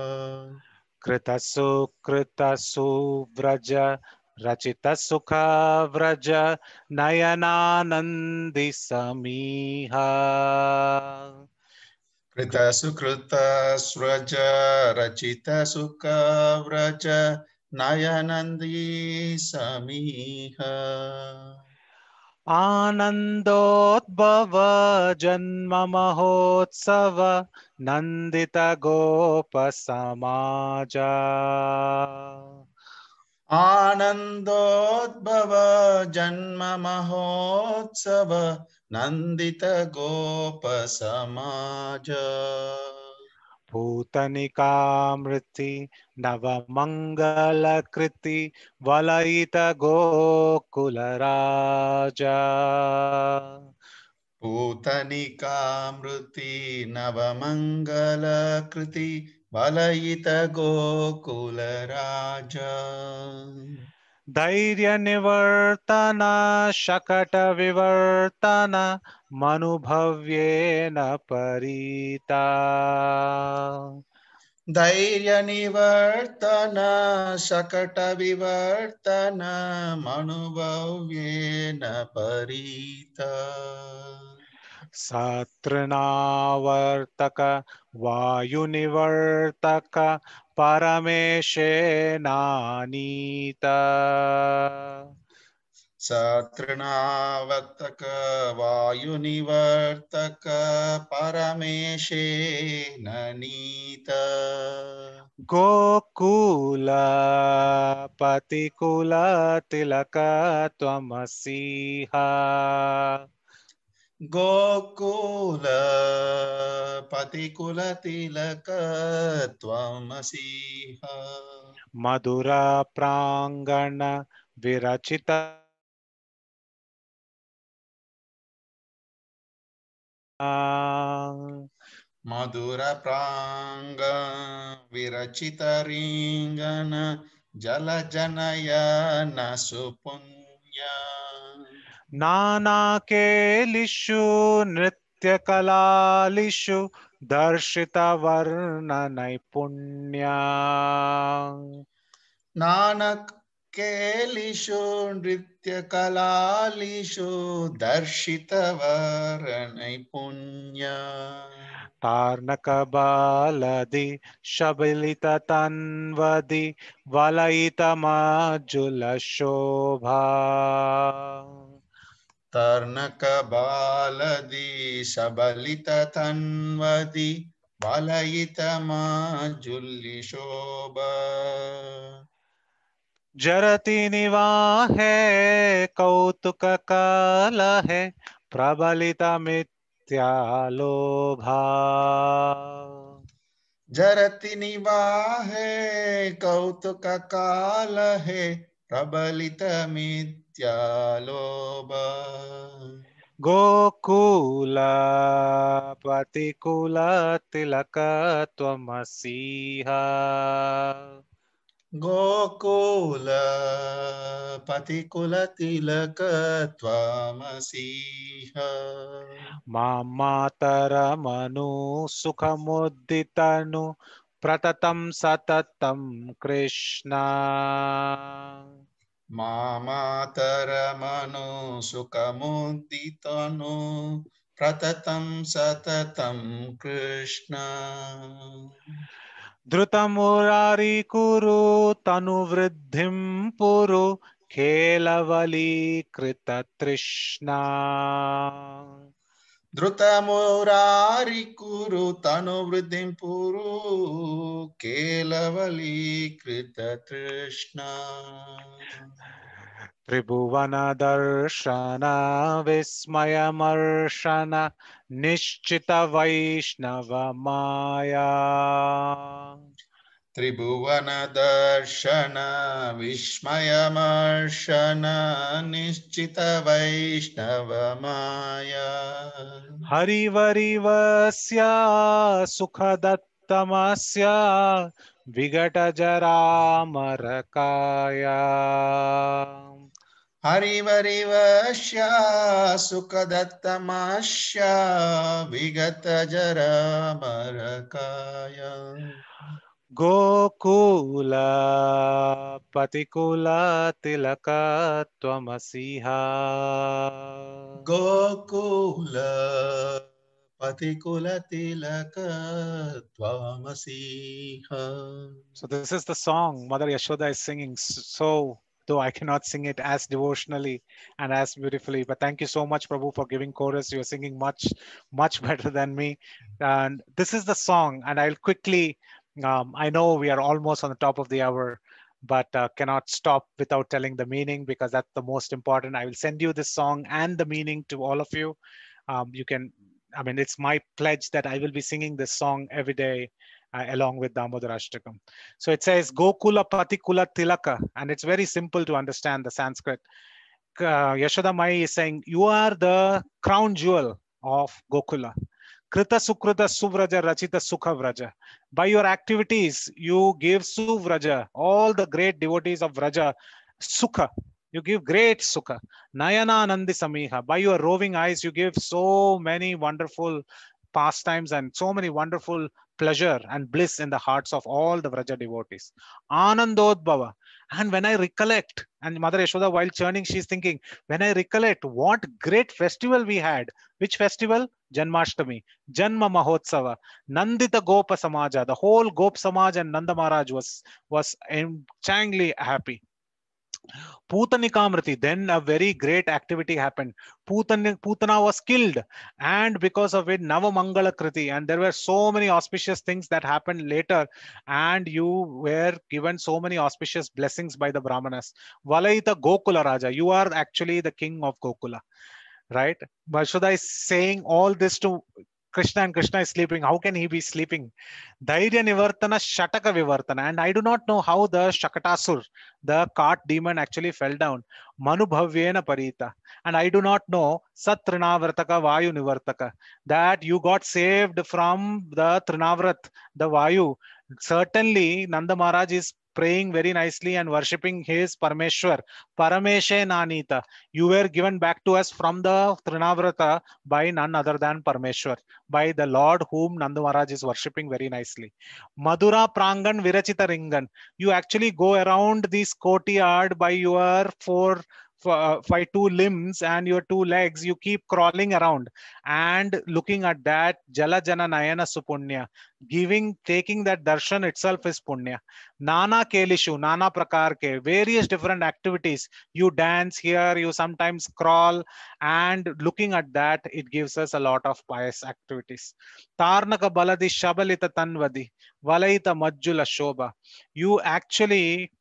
कृतसु कृतसु व्रज रचित सुख Vraj नयनानंदी समीहा Krita sukrita svraja rachita sukha vraja nayanandi samiha. Anandot bhava janma mahotsava nandita gopa samaja. Anandot bhava janma mahotsava Nandit गोप नन्दितगोपसमाज भूतनिकामृति नवमङ्गलकृति वलयितगोकुलराजा भूतनिकामृति नवमङ्गलकृति वलयितगोकुलराज धैर्यनिवर्तन शकटविवर्तन मनुभव्येन परीता धैर्यनिवर्तन शकटविवर्तन मनुभव्येन परीता सातृणावर्तक वायुनिवर्तक परमेशेनानीत सतृणावर्तक वायुनिवर्तक परमेशेननीत गोकुल पतिकुल तिलक त्वमसीहा गोकुलपतिकुलतिलक त्वमसीह प्रांगण विरचित मधुर प्रांग विरचित जल जनय न सुपुण्या नानाकेलिषु नृत्यकलालिषु दर्शितवर्णनैपुण्या नानकेलिषु नृत्यकलालिषु दर्शितवर्णनैपुण्या तार्णकबालदि शबलिततन्वदि वलयितमाजुलशोभा तन्वदी बालयित माजुल्ली बलयितमाजुल्लिशोभ जरति निवाहे प्रबलित प्रबलितमित्यालोभा जरति निवाहे प्रबलित प्रबलितमित् नित्यालोभ गोकुलापतिकुलतिलक त्वमसीहा गोकुलपतिकुलतिलक त्वमसीह मां मातरमनु सुखमुद्दितनु प्रततं सततं कृष्णा మామాతరమను సుఖముదితను ప్రతతం సతతం కృష్ణ ధృతమురారి కురు తను వృద్ధిం పురు కేలవలీ కృత తృష్ణ ధృతమురారి కురు తను వృద్ధింపురు కేలవలీకృత తృష్ణ త్రిభువన దర్శన విస్మయమర్షణ నిశ్చిత వైష్ణవ మాయా त्रिभुवन त्रिभुवनदर्शन विस्मयमर्शन निश्चितवैष्णवमाया हरिवरिवस्या सुखदत्तमस्या विघटजरामरकाया हरिवरिवश्या सुखदत्तमाश्या विगतजरामरकाया Gokula Patikula Tilaka Twamasiha Gokula Patikula Tilaka Twamasiha So this is the song Mother Yashoda is singing so though I cannot sing it as devotionally and as beautifully. But thank you so much, Prabhu, for giving chorus. You're singing much, much better than me. And this is the song, and I'll quickly um, I know we are almost on the top of the hour, but uh, cannot stop without telling the meaning because that's the most important. I will send you this song and the meaning to all of you. Um, you can, I mean, it's my pledge that I will be singing this song every day uh, along with Damodarashtakam. So it says Gokula Patikula Tilaka, and it's very simple to understand the Sanskrit. Uh, Yashoda Mai is saying, You are the crown jewel of Gokula. Krita Sukrita Suvraja Rachita Sukhavraja. By your activities, you give Suvraja, all the great devotees of Raja, Sukha. You give great Sukha. Nayana Nandi Samiha. By your roving eyes, you give so many wonderful pastimes and so many wonderful pleasure and bliss in the hearts of all the Vraja devotees. Anandodbhava. And when I recollect, and Mother Yashoda, while churning, she's thinking, when I recollect what great festival we had, which festival? Janmashtami, Janma Mahotsava, Nandita Gopa Samaja, the whole Gop Samaj and Nanda Maharaj was, was insanely happy. Putanikamriti, then a very great activity happened. Putan, Putana was killed, and because of it, Navamangala Kriti. And there were so many auspicious things that happened later, and you were given so many auspicious blessings by the Brahmanas. Valaita Gokula Raja, you are actually the king of Gokula right? Vasudha is saying all this to Krishna and Krishna is sleeping. How can he be sleeping? Dhairya Nivartana Shataka Vivartana. And I do not know how the Shakatasur, the cart demon, actually fell down. Manubhavyena Parita. And I do not know Sat Vayu Nivartaka. That you got saved from the Trinavrat, the Vayu. Certainly, Nanda Maharaj is praying very nicely and worshipping his Parameshwar. Parameshe Nanita. You were given back to us from the Trinavrata by none other than Parameshwar, by the Lord whom Nanda Maharaj is worshipping very nicely. Madura Prangan Virachita Ringan. You actually go around this courtyard by your four by uh, two limbs and your two legs, you keep crawling around and looking at that Jala Jana Nayana Supunya. Giving, taking that darshan itself is punya. Nana Kelishu, Nana Prakar Ke, various different activities. You dance here, you sometimes crawl, and looking at that, it gives us a lot of pious activities. Tarnaka Baladi Shabalita Tanvadi, Valaita Majjula Shobha. You actually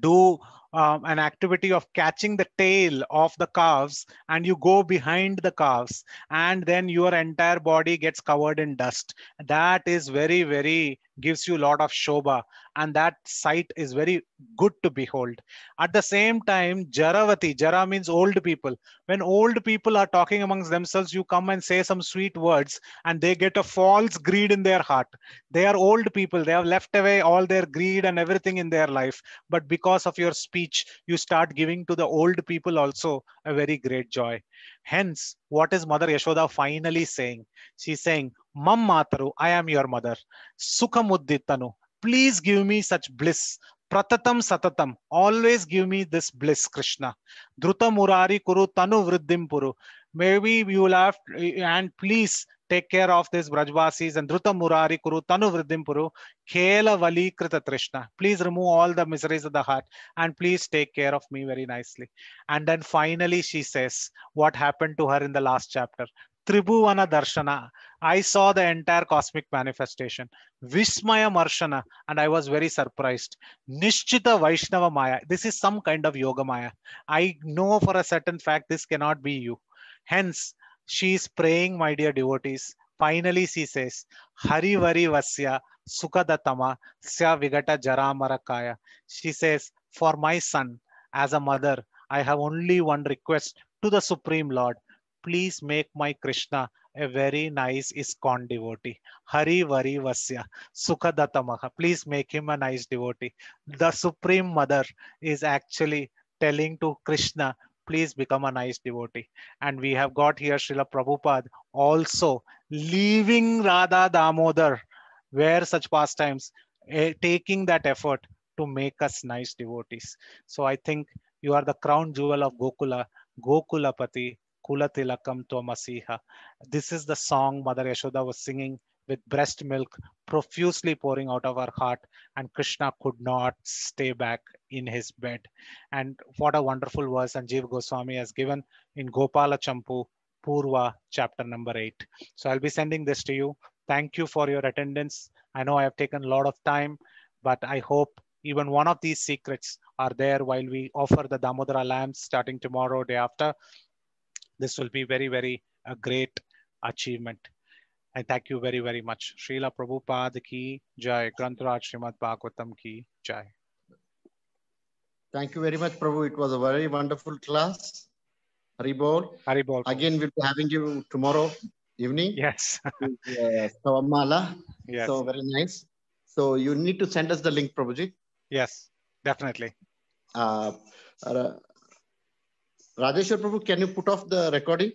do um, an activity of catching the tail of the calves and you go behind the calves and then your entire body gets covered in dust. That is very, very gives you a lot of shoba, and that site is very good to behold at the same time jaravati jara means old people when old people are talking amongst themselves you come and say some sweet words and they get a false greed in their heart they are old people they have left away all their greed and everything in their life but because of your speech you start giving to the old people also a very great joy Hence, what is Mother Yashoda finally saying? She's saying, Mam Mataru, I am your mother. Sukhamudditanu, please give me such bliss. Pratatam Satatam, always give me this bliss, Krishna. Druta Murari Kuru Tanu Vriddim Puru. Maybe you will have, and please Take care of this Brajvasis and drutamurari Murari Kuru Tanu Puru Khela Vali Krita Trishna. Please remove all the miseries of the heart and please take care of me very nicely. And then finally she says what happened to her in the last chapter. Tribhuvana Darshana. I saw the entire cosmic manifestation. Vismaya Marshana. And I was very surprised. Nishchita Vaishnava Maya. This is some kind of Yoga Maya. I know for a certain fact this cannot be you. Hence, she is praying, my dear devotees. Finally, she says, Hari Vari Vasya Sukadatama Sya Vigata Jaramarakaya. She says, For my son, as a mother, I have only one request to the Supreme Lord. Please make my Krishna a very nice iskon devotee. Hari Vari Vasya Sukhadatamaha. Please make him a nice devotee. The Supreme Mother is actually telling to Krishna please become a nice devotee. And we have got here Srila Prabhupada also leaving Radha Damodar, where such pastimes, eh, taking that effort to make us nice devotees. So I think you are the crown jewel of Gokula, Gokulapati, Kulatilakam Tomasiha. This is the song Mother Yashoda was singing with breast milk profusely pouring out of her heart, and Krishna could not stay back in his bed. And what a wonderful verse Sanjeev Goswami has given in Gopala Champu, Purva, chapter number eight. So I'll be sending this to you. Thank you for your attendance. I know I have taken a lot of time, but I hope even one of these secrets are there while we offer the Damodara lamps starting tomorrow, day after. This will be very, very a great achievement. I thank you very, very much. Srila Prabhupada ki jai. Grantaraj Srimad Bhagavatam ki jai. Thank you very much, Prabhu. It was a very wonderful class. Haribol. Haribol. Again, we'll be having you tomorrow evening. Yes. yes. Uh, yes. So very nice. So you need to send us the link, Prabhuji. Yes, definitely. Uh, uh, Rajeshwar Prabhu, can you put off the recording?